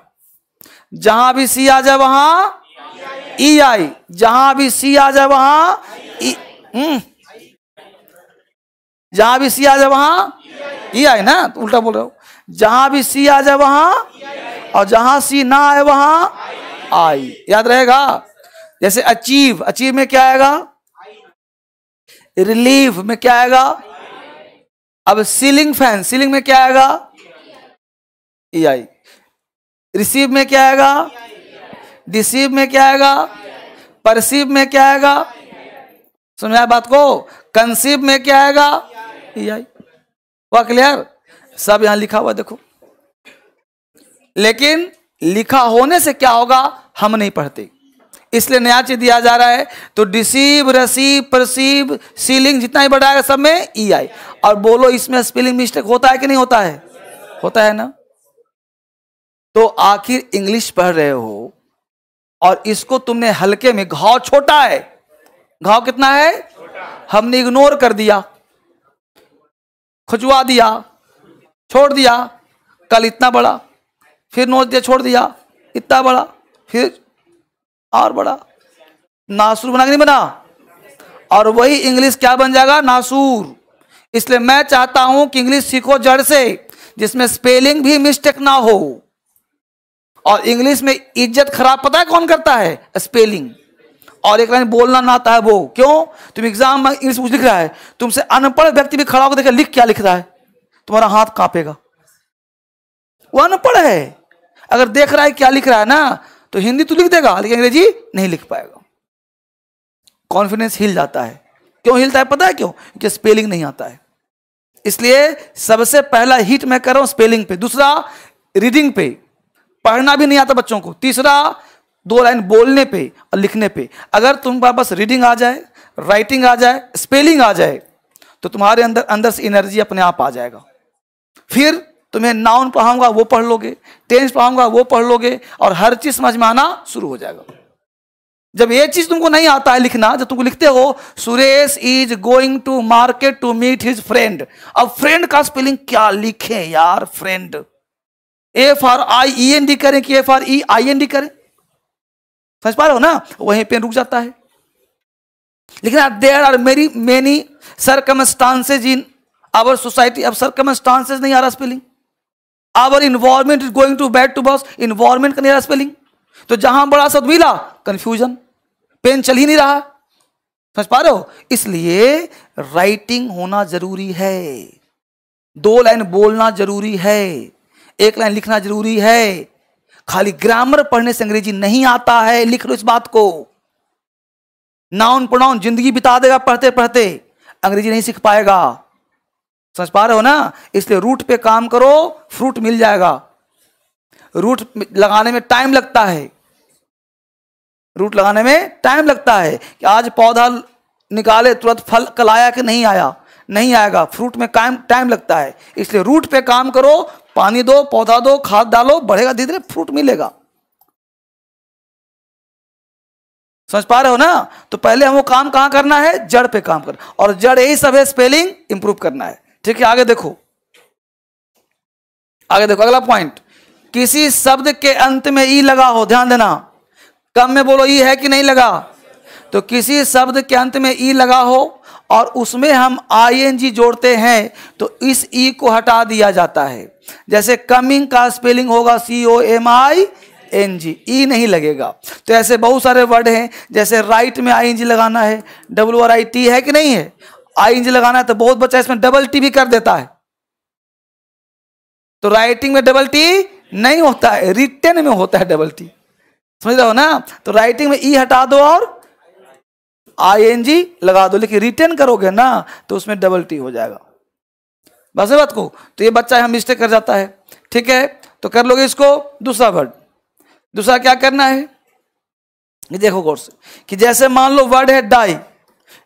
जहां भी सी आ जाए वहां ई e, आई जहां भी सी आ जाए वहां हम्म। जहां भी सी आ जाए वहां ई आई ना तो उल्टा बोल रहा हूं जहां भी सी आ जाए वहां और जहां सी ना आए वहां आई याद रहेगा जैसे अचीव अचीव में क्या आएगा रिलीफ में क्या आएगा अब सीलिंग फैन सीलिंग में क्या आएगा ई e आई रिसीव में क्या आएगा डिसीव में क्या आएगा परसीव में क्या आएगा समझाए बात को कंसीव में क्या आएगा ई आई वह क्लियर सब यहां लिखा हुआ देखो लेकिन लिखा होने से क्या होगा हम नहीं पढ़ते इसलिए नया चीज दिया जा रहा है तो डिसीव रसीव परसीव सीलिंग जितना ही बढ़ाएगा सब में ई e आई और बोलो इसमें स्पेलिंग मिस्टेक होता है कि नहीं होता है होता है ना तो आखिर इंग्लिश पढ़ रहे हो और इसको तुमने हल्के में घाव छोटा है घाव कितना है हमने इग्नोर कर दिया खुजवा दिया छोड़ दिया कल इतना बड़ा फिर नोच दिया छोड़ दिया इतना बड़ा फिर और बड़ा नासुर बना कि नहीं बना और वही इंग्लिश क्या बन जाएगा नासूर इसलिए मैं चाहता हूं कि इंग्लिश सीखो जड़ से जिसमें स्पेलिंग भी मिस्टेक ना हो और इंग्लिश में इज्जत खराब पता है कौन करता है स्पेलिंग और एक लाइन बोलना ना आता है वो क्यों तुम एग्जाम में इंग्लिश कुछ लिख रहा है तुमसे अनपढ़ व्यक्ति भी खड़ा होकर देखे लिख क्या लिख रहा है तुम्हारा हाथ कांपेगा वो अनपढ़ है अगर देख रहा है क्या लिख रहा है ना तो हिंदी तो लिख देगा लेकिन अंग्रेजी नहीं लिख पाएगा कॉन्फिडेंस हिल जाता है क्यों हिलता है पता है क्यों क्योंकि स्पेलिंग नहीं आता है इसलिए सबसे पहला हिट मैं कर रहा हूं स्पेलिंग पे दूसरा रीडिंग पे पढ़ना भी नहीं आता बच्चों को तीसरा दो लाइन बोलने पे और लिखने पे अगर तुम्हारे पास रीडिंग आ जाए राइटिंग आ जाए स्पेलिंग आ जाए तो तुम्हारे अंदर अंदर से एनर्जी अपने आप आ जाएगा फिर तुम्हें नाउन पढ़ाऊंगा वो पढ़ लोगे टेंस पढ़ाऊंगा वो पढ़ लोगे और हर चीज समझ में आना शुरू हो जाएगा जब ये चीज तुमको नहीं आता है लिखना जब तुमको लिखते हो Suresh is going to market to meet his friend अब फ्रेंड का स्पेलिंग क्या लिखे यार friend F R I E N D करें कि F R E I N D करें समझ पा रहे हो ना वहीं पे रुक जाता है लेकिन there are many many circumstances in our society अब सरकमस्टांसेज नहीं आ रहा spelling our environment is going to bad to worse environment का नहीं रहा स्पेलिंग तो जहां बड़ा शब्द मिला कंफ्यूजन पेन चल ही नहीं रहा समझ पा रहे हो इसलिए राइटिंग होना जरूरी है दो लाइन बोलना जरूरी है एक लाइन लिखना जरूरी है खाली ग्रामर पढ़ने से अंग्रेजी नहीं आता है लिख लो इस बात को नाउन प्रोनाउन जिंदगी बिता देगा पढ़ते पढ़ते अंग्रेजी नहीं सीख पाएगा समझ पा रहे हो ना इसलिए रूट पे काम करो फ्रूट मिल जाएगा रूट लगाने में टाइम लगता है रूट लगाने में टाइम लगता है कि आज पौधा निकाले तुरंत फल कल आया कि नहीं आया नहीं आएगा फ्रूट में काम टाइम लगता है इसलिए रूट पे काम करो पानी दो पौधा दो खाद डालो बढ़ेगा धीरे धीरे फ्रूट मिलेगा समझ पा रहे हो ना तो पहले हम काम कहाँ करना है जड़ पे काम करना और जड़ यही सब है स्पेलिंग इंप्रूव करना है ठीक है आगे देखो आगे देखो अगला पॉइंट किसी शब्द के अंत में ई लगा हो ध्यान देना कम में बोलो ई है कि नहीं लगा तो किसी शब्द के अंत में ई लगा हो और उसमें हम आई जोड़ते हैं तो इस ई e को हटा दिया जाता है जैसे कमिंग का स्पेलिंग होगा सी ओ एम आई एन जी ई नहीं लगेगा तो ऐसे बहुत सारे वर्ड हैं जैसे राइट में आई एन जी लगाना है डब्ल्यू आर आई टी है कि नहीं है आई इंज लगाना है तो बहुत बच्चा इसमें डबल टी भी कर देता है तो राइटिंग में डबल टी नहीं होता है रिटेन में होता है डबल टी समझ रहे हो ना तो राइटिंग में ई e हटा दो और आई एन जी लगा दो लेकिन रिटेन करोगे ना तो उसमें डबल टी हो जाएगा बस बात को तो ये बच्चा यहां मिस्टेक कर जाता है ठीक है तो कर लोगे इसको दूसरा वर्ड दूसरा क्या करना है देखो गौर से कि जैसे मान लो वर्ड है डाई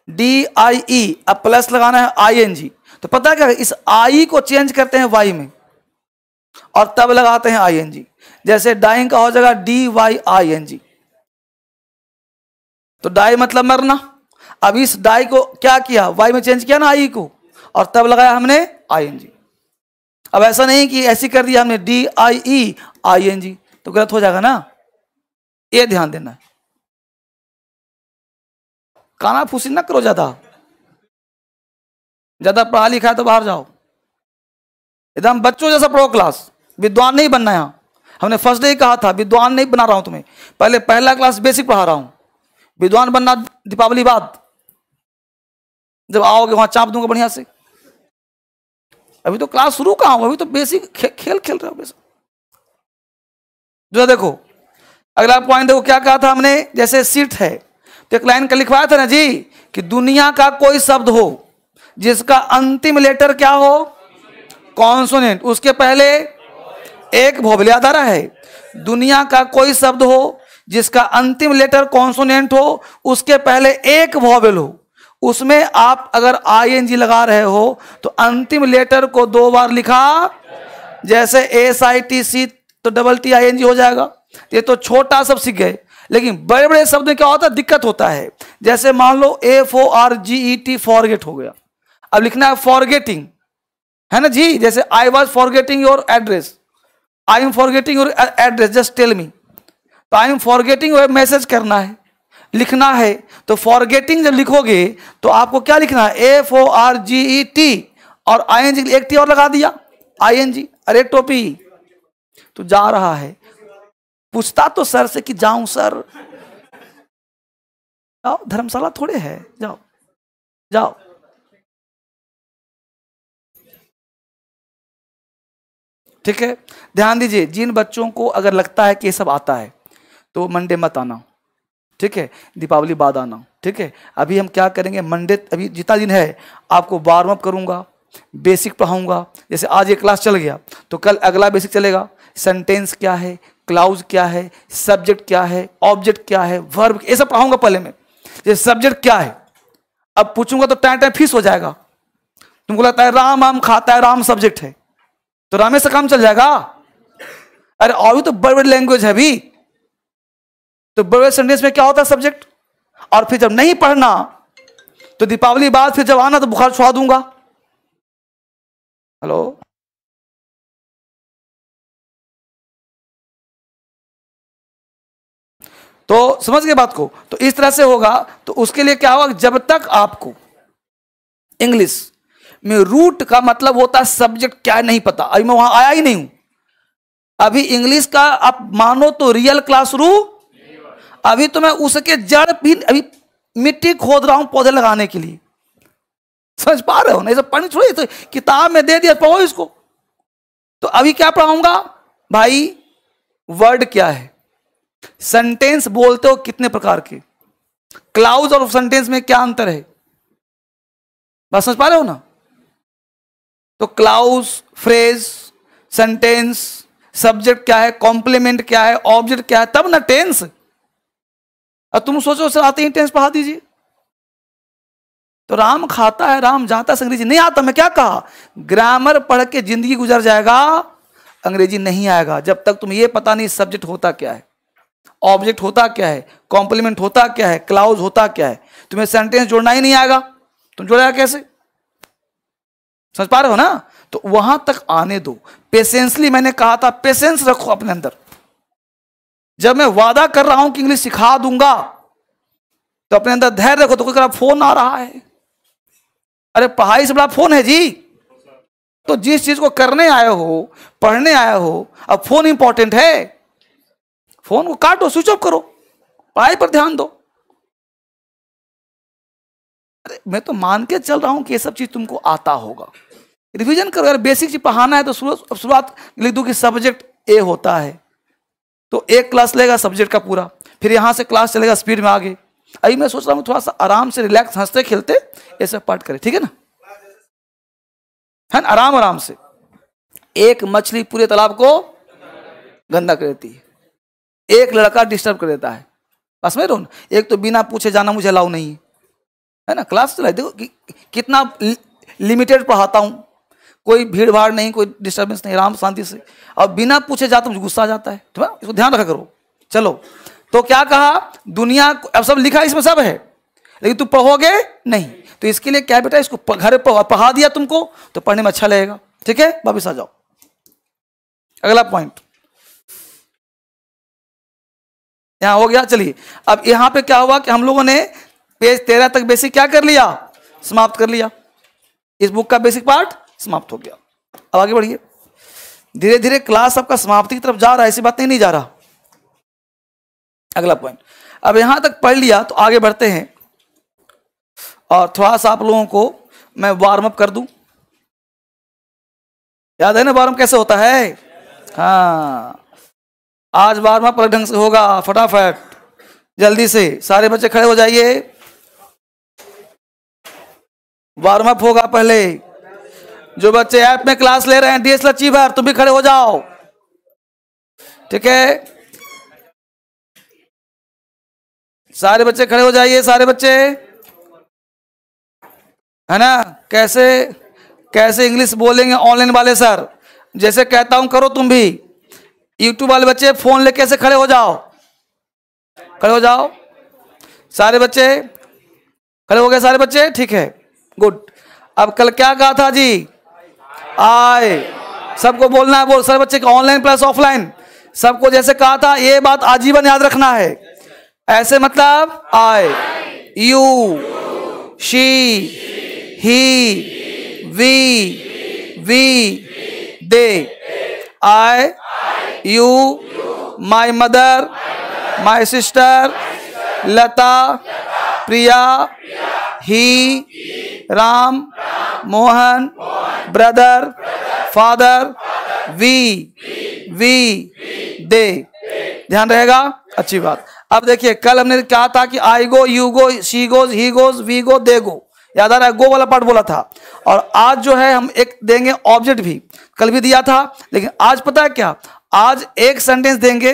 डी आई ई अब प्लस लगाना है आई एन जी तो पता क्या इस आई e को चेंज करते हैं वाई में और तब लगाते हैं आई एन जी जैसे डाइंग का हो जाएगा D Y I N G तो डाई मतलब मरना अब इस डाई को क्या किया वाई में चेंज किया ना आई e को और तब लगाया हमने आई एन जी अब ऐसा नहीं कि ऐसी कर दिया हमने D I E I N G तो गलत हो जाएगा ना ये ध्यान देना है काना फूसी ना करो ज्यादा ज्यादा पढ़ा लिखा है तो बाहर जाओ एकदम बच्चों जैसा पढ़ो क्लास विद्वान नहीं बनना यहां हमने फर्स्ट डे ही कहा था विद्वान नहीं बना रहा हूं तुम्हें पहले पहला क्लास बेसिक पढ़ा रहा हूं विद्वान बनना दीपावली बाद जब आओगे वहां चाप दूंगा बढ़िया से अभी तो क्लास शुरू कहा अभी तो बेसिक खे, खेल खेल रहे हो बेसिक जो देखो अगला पॉइंट देखो क्या कहा था हमने जैसे सीट है तो एक लाइन का लिखवाया था ना जी कि दुनिया का कोई शब्द हो जिसका अंतिम लेटर क्या हो कॉन्सोनेंट उसके पहले एक भोबले अदारा है दुनिया का कोई शब्द हो जिसका अंतिम लेटर कॉन्सोनेंट हो उसके पहले एक भोबल हो उसमें आप अगर आईएनजी लगा रहे हो तो अंतिम लेटर को दो बार लिखा जैसे एस आई टी सी तो डबल टी आईएनजी हो जाएगा ये तो छोटा सब सीख गए लेकिन बड़े बड़े शब्द में क्या होता है दिक्कत होता है जैसे मान लो F O R G E T forget हो गया अब लिखना है फॉरगेटिंग है ना जी जैसे I was forgetting your address I am forgetting your address just tell me तो आई एम फॉरगेटिंग मैसेज करना है लिखना है तो फॉरगेटिंग जब लिखोगे तो आपको क्या लिखना है F O R G E T और आई एन जी एक टी और लगा दिया आई एन जी अरे टोपी तो जा रहा है पूछता तो सर से कि जाऊं सर जाओ धर्मशाला थोड़े है जाओ जाओ ठीक है ध्यान दीजिए जिन बच्चों को अगर लगता है कि ये सब आता है तो मंडे मत आना ठीक है दीपावली बाद आना ठीक है अभी हम क्या करेंगे मंडे अभी जितना दिन है आपको वार्म अप करूंगा बेसिक पढ़ाऊंगा जैसे आज ये क्लास चल गया तो कल अगला बेसिक चलेगा सेंटेंस क्या है क्लाउज क्या है सब्जेक्ट क्या है ऑब्जेक्ट क्या है वर्ब ये सब पढ़ाऊंगा पहले मैं जैसे सब्जेक्ट क्या है अब पूछूंगा तो टाइम टाइम फीस हो जाएगा तुमको लगता है राम आम खाता है राम सब्जेक्ट है तो रामे से काम चल जाएगा अरे और भी तो बड़े बड़े लैंग्वेज है अभी तो बड़े बड़े सेंटेंस में क्या होता है सब्जेक्ट और फिर जब नहीं पढ़ना तो दीपावली बाद फिर जब आना तो बुखार छुआ दूंगा हेलो तो समझ गए बात को तो इस तरह से होगा तो उसके लिए क्या होगा जब तक आपको इंग्लिश में रूट का मतलब होता है सब्जेक्ट क्या नहीं पता अभी मैं वहां आया ही नहीं हूं अभी इंग्लिश का आप मानो तो रियल क्लास रू अभी तो मैं उसके जड़ भी अभी मिट्टी खोद रहा हूं पौधे लगाने के लिए समझ पा रहे हो ना इसे पढ़ने छोड़िए तो किताब में दे दिया पढ़ो इसको तो अभी क्या पढ़ाऊंगा भाई वर्ड क्या है सेंटेंस बोलते हो कितने प्रकार के क्लाउज और सेंटेंस में क्या अंतर है बात समझ पा रहे हो ना तो क्लाउज फ्रेज सेंटेंस सब्जेक्ट क्या है कॉम्प्लीमेंट क्या है ऑब्जेक्ट क्या है तब ना टेंस अब तुम सोचो सर आते ही टेंस पढ़ा दीजिए तो राम खाता है राम जाता है अंग्रेजी नहीं आता मैं क्या कहा ग्रामर पढ़ के जिंदगी गुजर जाएगा अंग्रेजी नहीं आएगा जब तक तुम ये पता नहीं सब्जेक्ट होता क्या है ऑब्जेक्ट होता क्या है कॉम्प्लीमेंट होता क्या है क्लाउज होता क्या है तुम्हें सेंटेंस जोड़ना ही नहीं आएगा तुम जोड़ेगा कैसे समझ पा रहे हो ना तो वहां तक आने दो पेशेंसली मैंने कहा था पेशेंस रखो अपने अंदर जब मैं वादा कर रहा हूं कि इंग्लिश सिखा दूंगा तो अपने अंदर धैर्य रखो तो कोई करा फोन आ रहा है अरे पढ़ाई से बड़ा फोन है जी तो जिस चीज को करने आए हो पढ़ने आए हो अब फोन इंपॉर्टेंट है फोन को काटो स्विच ऑफ करो पढ़ाई पर ध्यान दो अरे मैं तो मान के चल रहा हूं कि ये सब चीज तुमको आता होगा रिवीजन करो अगर बेसिक चीज पढ़ाना है तो शुरुआत लिख दो कि सब्जेक्ट ए होता है तो एक क्लास लेगा सब्जेक्ट का पूरा फिर यहां से क्लास चलेगा स्पीड में आगे अभी मैं सोच रहा हूं थोड़ा सा आराम से रिलैक्स हंसते खेलते ये सब पाठ करें ठीक है ना है ना आराम आराम से एक मछली पूरे तालाब को गंदा कर देती है एक लड़का डिस्टर्ब कर देता है बस में रोना एक तो बिना पूछे जाना मुझे अलाउ नहीं है ना क्लास चला देखो कि, कितना लिमिटेड पढ़ाता हूँ कोई भीड़ भाड़ नहीं कोई डिस्टर्बेंस नहीं आराम शांति से और बिना पूछे जाता मुझे गुस्सा आ जाता है ठीक तो है इसको ध्यान रखा करो चलो तो क्या कहा दुनिया अब सब लिखा इसमें सब है लेकिन तुम पढ़ोगे नहीं तो इसके लिए क्या बेटा इसको घर पढ़ा दिया तुमको तो पढ़ने में अच्छा लगेगा ठीक है वापिस आ जाओ अगला पॉइंट यहाँ हो गया चलिए अब यहाँ पे क्या हुआ कि हम लोगों ने पेज तेरह तक बेसिक क्या कर लिया समाप्त कर लिया इस बुक का बेसिक पार्ट समाप्त हो गया अब आगे बढ़िए धीरे धीरे क्लास आपका समाप्ति की तरफ जा रहा है ऐसी बात नहीं, नहीं जा रहा अगला पॉइंट अब यहां तक पढ़ लिया तो आगे बढ़ते हैं और थोड़ा सा आप लोगों को मैं वार्म अप कर दूं याद है ना वार्म कैसे होता है हाँ आज बारहवा पलक ढंग से होगा फटाफट जल्दी से सारे बच्चे खड़े हो जाइए वार्म अप होगा पहले जो बच्चे ऐप में क्लास ले रहे हैं डीएस लचीवर तुम भी खड़े हो जाओ ठीक है सारे बच्चे खड़े हो जाइए सारे बच्चे है ना कैसे कैसे इंग्लिश बोलेंगे ऑनलाइन वाले सर जैसे कहता हूं करो तुम भी यूट्यूब वाले बच्चे फोन लेके ऐसे खड़े हो जाओ खड़े हो जाओ सारे बच्चे खड़े हो गए सारे बच्चे ठीक है गुड अब कल क्या कहा था जी आए सबको बोलना है बोल सारे बच्चे ऑनलाइन प्लस ऑफलाइन सबको जैसे कहा था ये बात आजीवन याद रखना है ऐसे मतलब I you she he we we they I you my mother my sister Lata Priya he Ram Mohan brother father we we they ध्यान रहेगा अच्छी बात अब देखिए कल हमने कहा था कि I go you go she goes he goes we go they go याद आ रहा है गो वाला पार्ट बोला था और आज जो है हम एक देंगे ऑब्जेक्ट भी कल भी दिया था लेकिन आज पता है क्या आज एक सेंटेंस देंगे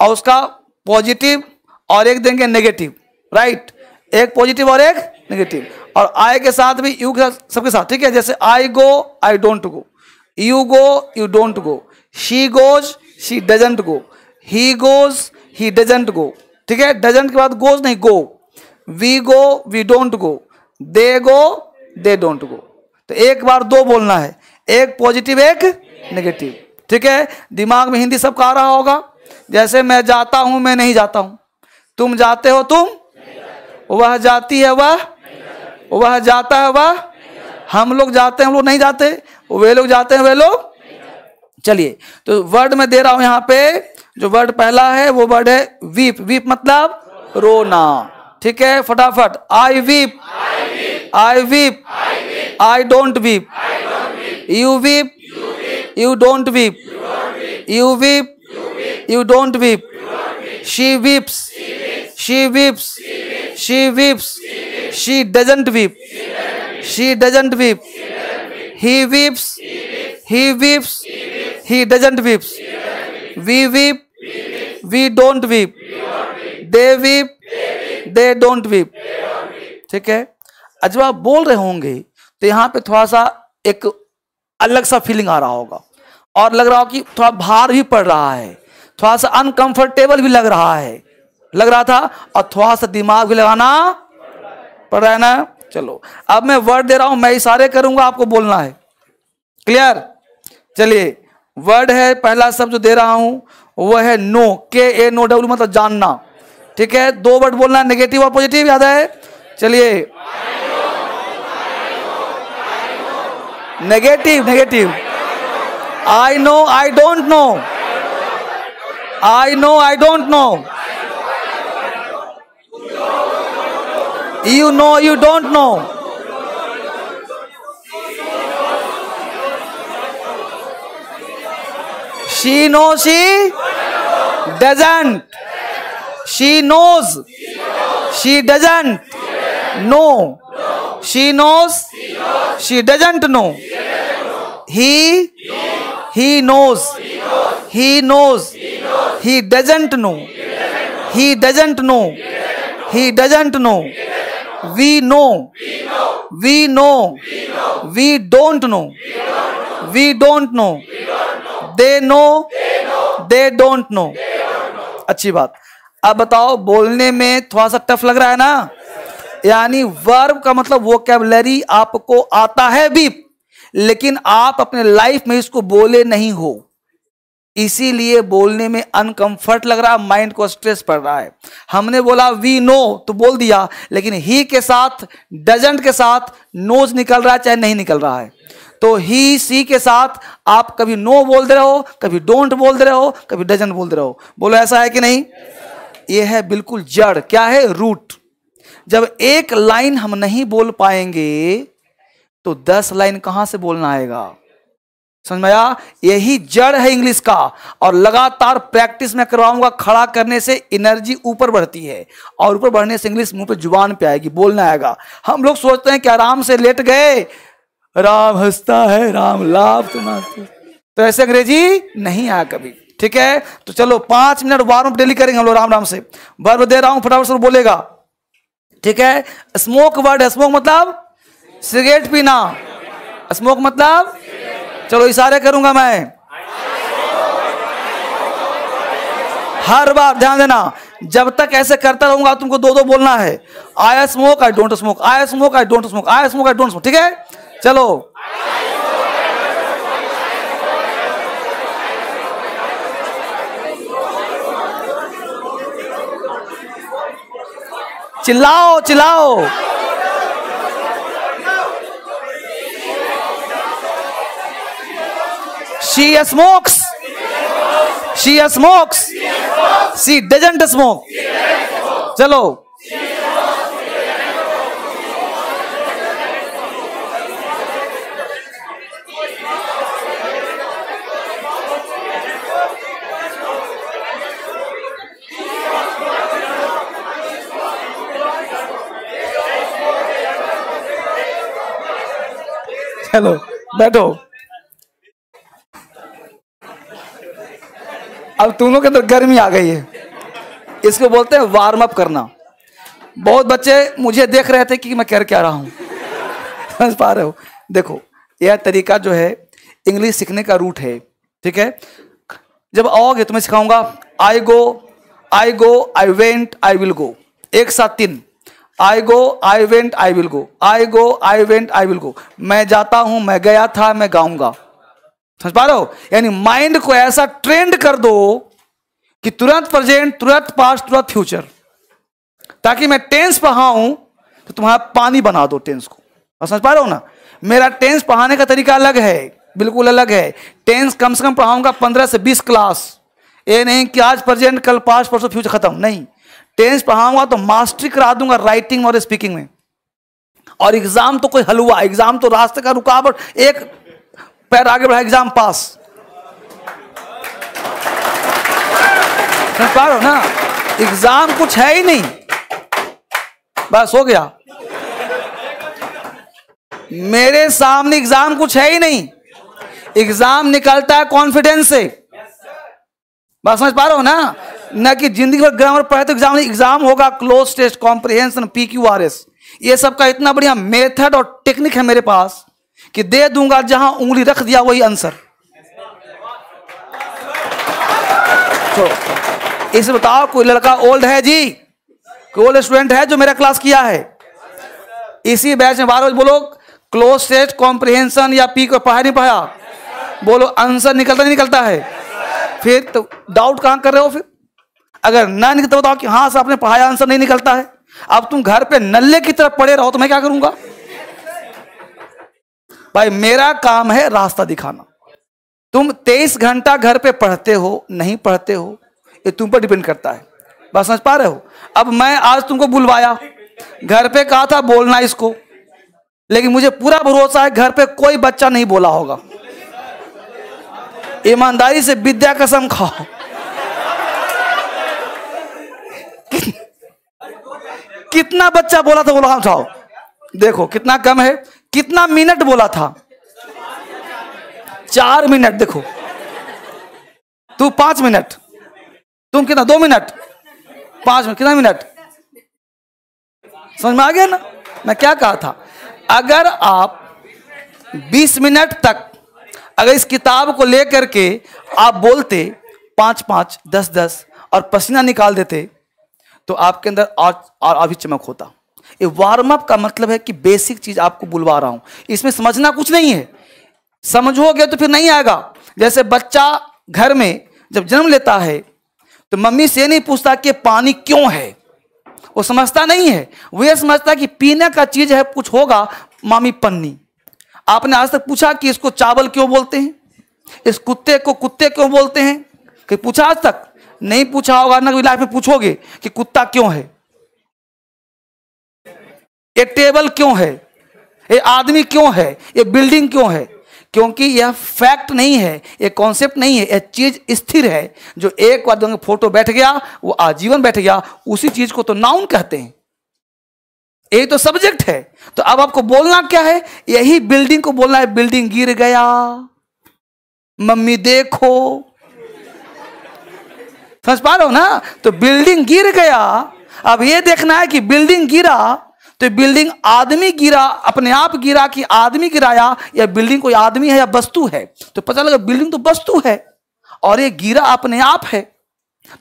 और उसका पॉजिटिव और एक देंगे नेगेटिव राइट एक पॉजिटिव और एक नेगेटिव और आई के साथ भी यू के साथ सबके साथ ठीक है जैसे I go I don't go you go you don't go she goes she doesn't go he goes he doesn't go ठीक है डजेंट के बाद गोज नहीं go we go we don't go they go they don't go तो एक बार दो बोलना है एक पॉजिटिव एक नेगेटिव ठीक है दिमाग में हिंदी सब कहा रहा होगा जैसे मैं जाता हूं मैं नहीं जाता हूं तुम जाते हो तुम वह जाती है वह वह जाता है वह हम लोग जाते हैं हम लोग नहीं जाते वे लोग जाते हैं वे लोग चलिए तो वर्ड में दे रहा हूं यहाँ पे जो वर्ड पहला है वो वर्ड है वीप वीप मतलब रोना ठीक है फटाफट I weep I weep. I, don't weep. You weep. You, don't weep. You, weep. You, don't weep. You don't weep. She weeps. She weeps. She weeps. She doesn't weep. She doesn't weep. He weeps. He weeps. He doesn't weep. We weep. We don't weep. They weep. They don't weep. ठीक है अजब आप बोल रहे होंगे तो यहाँ पे थोड़ा सा एक अलग सा फीलिंग आ रहा होगा और लग रहा हो कि थोड़ा भार भी पड़ रहा है थोड़ा सा अनकंफर्टेबल भी लग रहा है लग रहा था और थोड़ा सा दिमाग भी लगाना पड़ रहा है ना चलो अब मैं वर्ड दे रहा हूं मैं इशारे करूंगा आपको बोलना है क्लियर चलिए वर्ड है पहला शब्द जो दे रहा हूं वह है नो के ए नो डब्ल्यू मतलब जानना ठीक है दो वर्ड बोलना नेगेटिव और पॉजिटिव याद है चलिए Negative, negative. I know, I don't know. I know, I don't know. You know, you don't know. She knows, she doesn't. She knows, she doesn't. No. no. She knows. She, knows. she doesn't know. She doesn't know. He. He knows. He knows. He knows. He, knows. he doesn't know. He doesn't know. He doesn't know. We know. We know. We don't know. We don't know. They know. They don't know. अच्छी बात अब बताओ बोलने में थोड़ा सा tough लग रहा है ना यानी वर्ब का मतलब वोकेबलरी आपको आता है भी लेकिन आप अपने लाइफ में इसको बोले नहीं हो इसीलिए बोलने में अनकंफर्ट लग रहा है माइंड को स्ट्रेस पड़ रहा है हमने बोला वी नो तो बोल दिया लेकिन ही के साथ डजेंट के साथ नोज निकल रहा है चाहे नहीं निकल रहा है तो ही सी के साथ आप कभी नो बोल दे रहे हो कभी डोंट बोल दे रहे हो कभी डजेंट बोल दे रहे हो बोलो ऐसा है कि नहीं यह ये है बिल्कुल जड़ क्या है रूट जब एक लाइन हम नहीं बोल पाएंगे तो दस लाइन कहां से बोलना आएगा समझ में आया यही जड़ है इंग्लिश का और लगातार प्रैक्टिस में करवाऊंगा खड़ा करने से एनर्जी ऊपर बढ़ती है और ऊपर बढ़ने से इंग्लिश मुंह पे जुबान पे आएगी बोलना आएगा हम लोग सोचते हैं कि आराम से लेट गए राम हंसता है राम लाभ तुम्हारे तो, तो।, तो ऐसे अंग्रेजी नहीं आया कभी ठीक है तो चलो पांच मिनट वार्म डेली करेंगे हम लोग राम राम से बर्फ दे रहा हूं फटाफट से बोलेगा ठीक है स्मोक वर्ड स्मोक मतलब सिगरेट पीना स्मोक मतलब चलो इशारे करूंगा मैं हर बार ध्यान देना जब तक ऐसे करता रहूंगा तुमको दो दो बोलना है I smoke I don't smoke I smoke I don't smoke I smoke I don't smoke ठीक है चलो चिल्लाओ चिल्लाओ she uh smokes she uh smokes she doesn't smoke चलो चलो बैठो अब तुम लोग के तो गर्मी आ गई है इसको बोलते हैं वार्म अप करना बहुत बच्चे मुझे देख रहे थे कि मैं कह क्या रहा हूं समझ पा रहे हो देखो यह तरीका जो है इंग्लिश सीखने का रूट है ठीक है जब आओगे तुम्हें तो सिखाऊंगा आई go I go I went I will गो एक साथ तीन I go I went I will go I go I went I will go मैं जाता हूं मैं गया था मैं गाऊंगा समझ पा रहे हो यानी माइंड को ऐसा ट्रेंड कर दो कि तुरंत प्रेजेंट तुरंत पास्ट तुरंत फ्यूचर ताकि मैं टेंस पढ़ाऊं तो तुम्हारा पानी बना दो टेंस को समझ पा रहे हो ना मेरा टेंस पढ़ाने का तरीका अलग है बिल्कुल अलग है टेंस कम से कम पढ़ाऊंगा पंद्रह से बीस क्लास ये नहीं कि आज प्रेजेंट कल पास्ट परसों फ्यूचर खत्म नहीं टेंस पढ़ाऊंगा तो मास्टरी करा दूंगा राइटिंग और स्पीकिंग में और एग्जाम तो कोई हलवा एग्जाम तो रास्ते का रुकावट एक पैर आगे बढ़ा एग्जाम पास हो ना एग्जाम कुछ है ही नहीं बस हो गया मेरे सामने एग्जाम कुछ है ही नहीं एग्जाम निकलता है कॉन्फिडेंस से बस समझ पा रहे हो ना न कि जिंदगी भर ग्रामर पढ़े तो एग्जाम एग्जाम होगा cloze test comprehension P Q R S ये सब का इतना बढ़िया मेथड और टेक्निक है मेरे पास कि दे दूंगा जहां उंगली रख दिया वही आंसर तो इसे बताओ कोई लड़का ओल्ड है जी कोई ओल्ड स्टूडेंट है जो मेरा क्लास किया है इसी बैच में बार बार बोलो क्लोज टेस्ट कॉम्प्रिहेंशन या पी को पढ़ा नहीं पढ़ा बोलो आंसर निकलता नहीं निकलता है फिर तो डाउट कहां कर रहे हो फिर अगर ना निकलता बताओ तो कि हाँ सर आपने पढ़ाया आंसर नहीं निकलता है अब तुम घर पे नल्ले की तरफ पड़े रहो तो मैं क्या करूंगा भाई मेरा काम है रास्ता दिखाना तुम तेईस घंटा घर पे पढ़ते हो नहीं पढ़ते हो ये तुम पर डिपेंड करता है बस समझ पा रहे हो अब मैं आज तुमको बुलवाया घर पे कहा था बोलना इसको लेकिन मुझे पूरा भरोसा है घर पे कोई बच्चा नहीं बोला होगा ईमानदारी से विद्या कसम खाओ कितना बच्चा बोला था बोला साहब देखो कितना कम है कितना मिनट बोला था चार मिनट देखो तू पांच मिनट तुम कितना दो मिनट पांच मिनट कितना मिनट समझ में आ गया ना मैं क्या कहा था अगर आप 20 मिनट तक अगर इस किताब को लेकर के आप बोलते पांच पांच दस दस और पसीना निकाल देते तो आपके अंदर और अभी चमक होता ये वार्म अप का मतलब है कि बेसिक चीज आपको बुलवा रहा हूं इसमें समझना कुछ नहीं है समझोगे तो फिर नहीं आएगा जैसे बच्चा घर में जब जन्म लेता है तो मम्मी से नहीं पूछता कि पानी क्यों है वो समझता नहीं है वो ये समझता कि पीने का चीज है कुछ होगा मामी पन्नी आपने आज तक पूछा कि इसको चावल क्यों बोलते हैं इस कुत्ते को कुत्ते क्यों बोलते हैं कि पूछा आज तक नहीं पूछा होगा ना कभी लाइफ में पूछोगे कि कुत्ता क्यों है ये टेबल क्यों है ये आदमी क्यों है ये बिल्डिंग क्यों है क्योंकि यह फैक्ट नहीं है यह कॉन्सेप्ट नहीं है यह चीज स्थिर है जो एक बार जो फोटो बैठ गया वो आजीवन बैठ गया उसी चीज को तो नाउन कहते हैं यही तो सब्जेक्ट है तो अब आपको बोलना क्या है यही बिल्डिंग को बोलना है बिल्डिंग गिर गया मम्मी देखो समझ पा रहे हो ना तो बिल्डिंग गिर गया अब ये देखना है कि बिल्डिंग गिरा तो बिल्डिंग आदमी गिरा अपने आप गिरा कि आदमी गिराया या बिल्डिंग कोई आदमी है या वस्तु है तो पता लगा बिल्डिंग तो वस्तु है और ये गिरा अपने आप है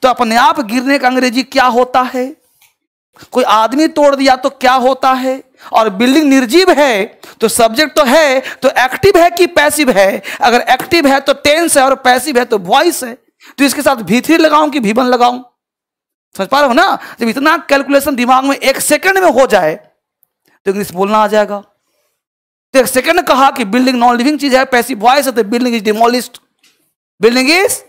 तो अपने आप गिरने का अंग्रेजी क्या होता है कोई आदमी तोड़ दिया तो क्या होता है और बिल्डिंग निर्जीव है तो सब्जेक्ट तो है तो एक्टिव है कि पैसिव है अगर एक्टिव है तो टेंस है और पैसिव है तो वॉइस है तो इसके साथ भी थ्री लगाऊं कि भी वन लगाऊं समझ पा रहे हो ना जब इतना कैलकुलेशन दिमाग में एक सेकंड में हो जाए तो इंग्लिश बोलना आ जाएगा तो एक सेकंड कहा कि बिल्डिंग नॉन लिविंग चीज है पैसिव वॉइस है तो building is demolished building is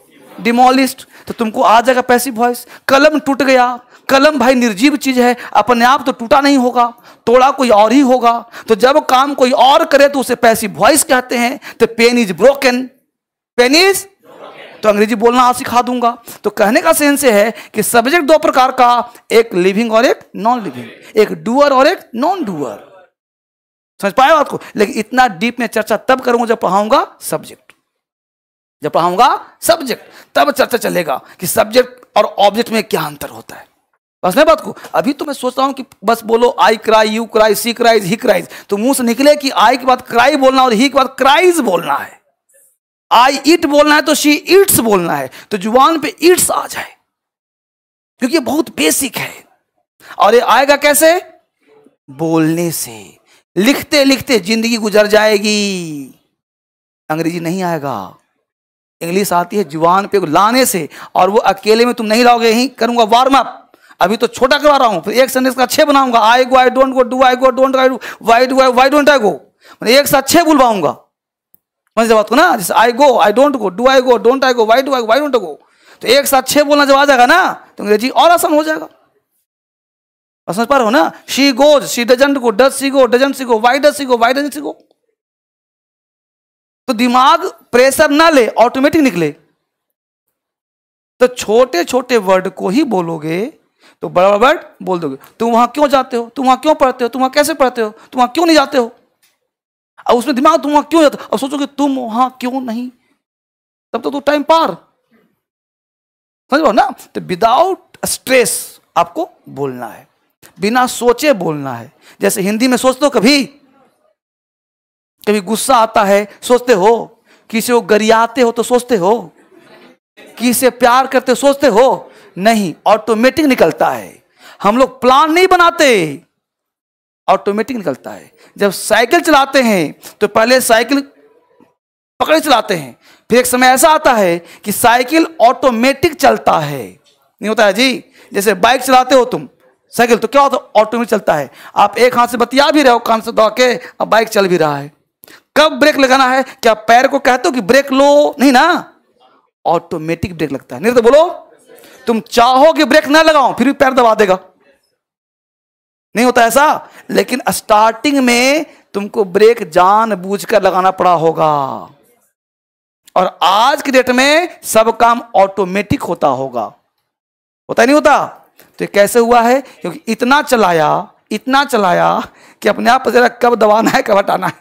demolished तो तुमको आ जाएगा पैसि वॉइस कलम टूट गया कलम भाई निर्जीव चीज है अपने आप तो टूटा नहीं होगा तोड़ा कोई और ही होगा तो जब काम कोई और करे तो उसे पैसि वॉइस कहते हैं तो pen is broken pen is तो अंग्रेजी बोलना आ सिखा दूंगा तो कहने का सेंस है कि सब्जेक्ट दो प्रकार का एक लिविंग और एक नॉन लिविंग एक डूअर और एक नॉन डूअर समझ पाए बात को लेकिन इतना डीप में चर्चा तब करूंगा जब पढ़ाऊंगा सब्जेक्ट जब पढ़ाऊंगा सब्जेक्ट तब चर्चा चलेगा कि सब्जेक्ट और ऑब्जेक्ट में क्या अंतर होता है बस नहीं बात को अभी तो मैं सोच रहा कि बस बोलो I cry you cry she cries he cries तो मुंह से निकले कि आई के बाद क्राई बोलना और ही के बाद क्राइज बोलना है आई इट बोलना है तो शी इट्स बोलना है तो जुबान पे इट्स आ जाए क्योंकि ये बहुत बेसिक है और ये आएगा कैसे बोलने से लिखते लिखते जिंदगी गुजर जाएगी अंग्रेजी नहीं आएगा इंग्लिश आती है जुबान पे लाने से और वो अकेले में तुम नहीं लाओगे ही करूंगा वार्म अप अभी तो छोटा करवा रहा हूं फिर एक सेंटेंस का अच्छे बनाऊंगा I go I don't go do I go don't I why do I why don't I go मैं एक साथ अच्छे बुलवाऊंगा मजे जवाब को ना जैसे I go I don't go do I go don't I go why do I why don't go तो एक साथ छह बोलना जब आ जाएगा ना तो अंग्रेजी और आसान हो जाएगा समझ पा रहे हो ना she goes she doesn't go does she go doesn't she go why does she go why doesn't she go तो दिमाग प्रेशर ना ले ऑटोमेटिक निकले तो छोटे छोटे वर्ड को ही बोलोगे तो बड़ा बड़ा वर्ड बोल दोगे तुम वहां क्यों जाते हो तुम वहां क्यों पढ़ते हो तुम वहां कैसे पढ़ते हो तुम वहां क्यों नहीं जाते हो अब उसमें दिमाग तुम वहां क्यों जाता अब सोचो कि तुम वहां क्यों नहीं तब तो तू टाइम पार समझ ना तो विदाउट स्ट्रेस आपको बोलना है बिना सोचे बोलना है जैसे हिंदी में सोच दो कभी कभी गुस्सा आता है सोचते हो किसी को गरियाते हो तो सोचते हो किसी से प्यार करते हो सोचते हो नहीं ऑटोमेटिक निकलता है हम लोग प्लान नहीं बनाते ऑटोमेटिक निकलता है जब साइकिल चलाते हैं तो पहले साइकिल पकड़े चलाते हैं फिर एक समय ऐसा आता है कि साइकिल ऑटोमेटिक चलता है नहीं होता है जी जैसे बाइक चलाते हो तुम साइकिल तो क्या होता है ऑटोमेटिक चलता है आप एक हाथ से बतिया भी रहे हो कान से दौड़ के अब बाइक चल भी रहा है कब ब्रेक लगाना है क्या पैर को कहते हो कि ब्रेक लो नहीं ना ऑटोमेटिक ब्रेक लगता है नहीं तो बोलो तुम चाहो कि ब्रेक ना लगाओ फिर भी पैर दबा देगा नहीं होता ऐसा लेकिन स्टार्टिंग में तुमको ब्रेक जान बूझ कर लगाना पड़ा होगा और आज की डेट में सब काम ऑटोमेटिक होता होगा होता नहीं होता तो कैसे हुआ है क्योंकि इतना चलाया इतना चलाया कि अपने आप जरा कब दबाना है कब हटाना है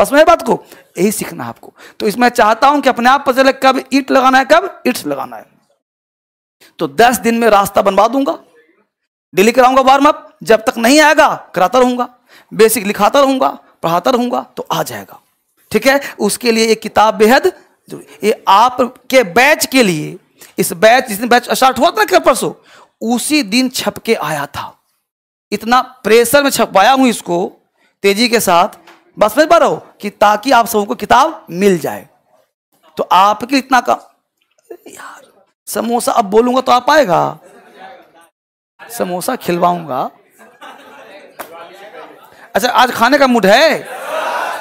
बस मैं बात को यही सीखना है आपको तो इसमें चाहता हूं कि अपने आप पर कब ईट लगाना है कब इट्स लगाना है तो दस दिन में रास्ता बनवा दूंगा डेली कराऊंगा वार्म अप जब तक नहीं आएगा कराता रहूंगा बेसिक लिखाता रहूंगा पढ़ाता रहूंगा तो आ जाएगा ठीक है उसके लिए ये किताब बेहद ये आपके बैच के लिए इस बैच जिस दिन बैच स्टार्ट हुआ था ना परसों उसी दिन छप के आया था इतना प्रेशर में छपवाया हूं इसको तेजी के साथ बस में पा कि ताकि आप सबको किताब मिल जाए तो आपके इतना का यार समोसा अब बोलूंगा तो आप आएगा समोसा खिलवाऊंगा अच्छा आज खाने का मूड है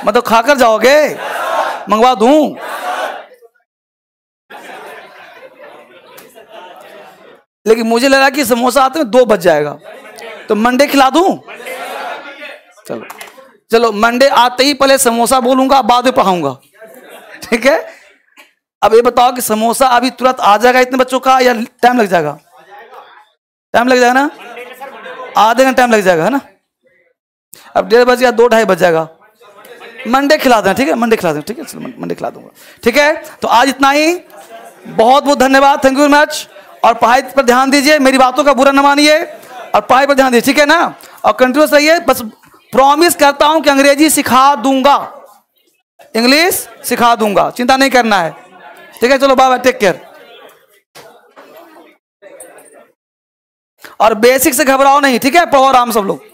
मतलब खाकर जाओगे मंगवा दूं लेकिन मुझे लगा कि समोसा आते में दो बज जाएगा तो मंडे खिला दूं चलो चलो मंडे आते ही पहले समोसा बोलूंगा बाद में पढ़ाऊंगा ठीक है अब ये बताओ कि समोसा अभी तुरंत आ जाएगा इतने बच्चों का या टाइम लग जाएगा टाइम लग जाएगा ना आधे घंटे टाइम लग जाएगा है ना अब डेढ़ बज गया दो ढाई बज जाएगा मंडे खिला देना ठीक है मंडे खिला देना ठीक है मंडे खिला दूंगा ठीक है तो आज इतना ही बहुत बहुत धन्यवाद थैंक यू वेरी मच और पढ़ाई पर ध्यान दीजिए मेरी बातों का बुरा न मानिए और पढ़ाई पर ध्यान दीजिए ठीक है ना और कंटिन्यूस रहिए बस प्रॉमिस करता हूं कि अंग्रेजी सिखा दूंगा इंग्लिश सिखा दूंगा चिंता नहीं करना है ठीक है चलो बाय बाय टेक केयर और बेसिक से घबराओ नहीं ठीक है पढ़ो आराम सब लोग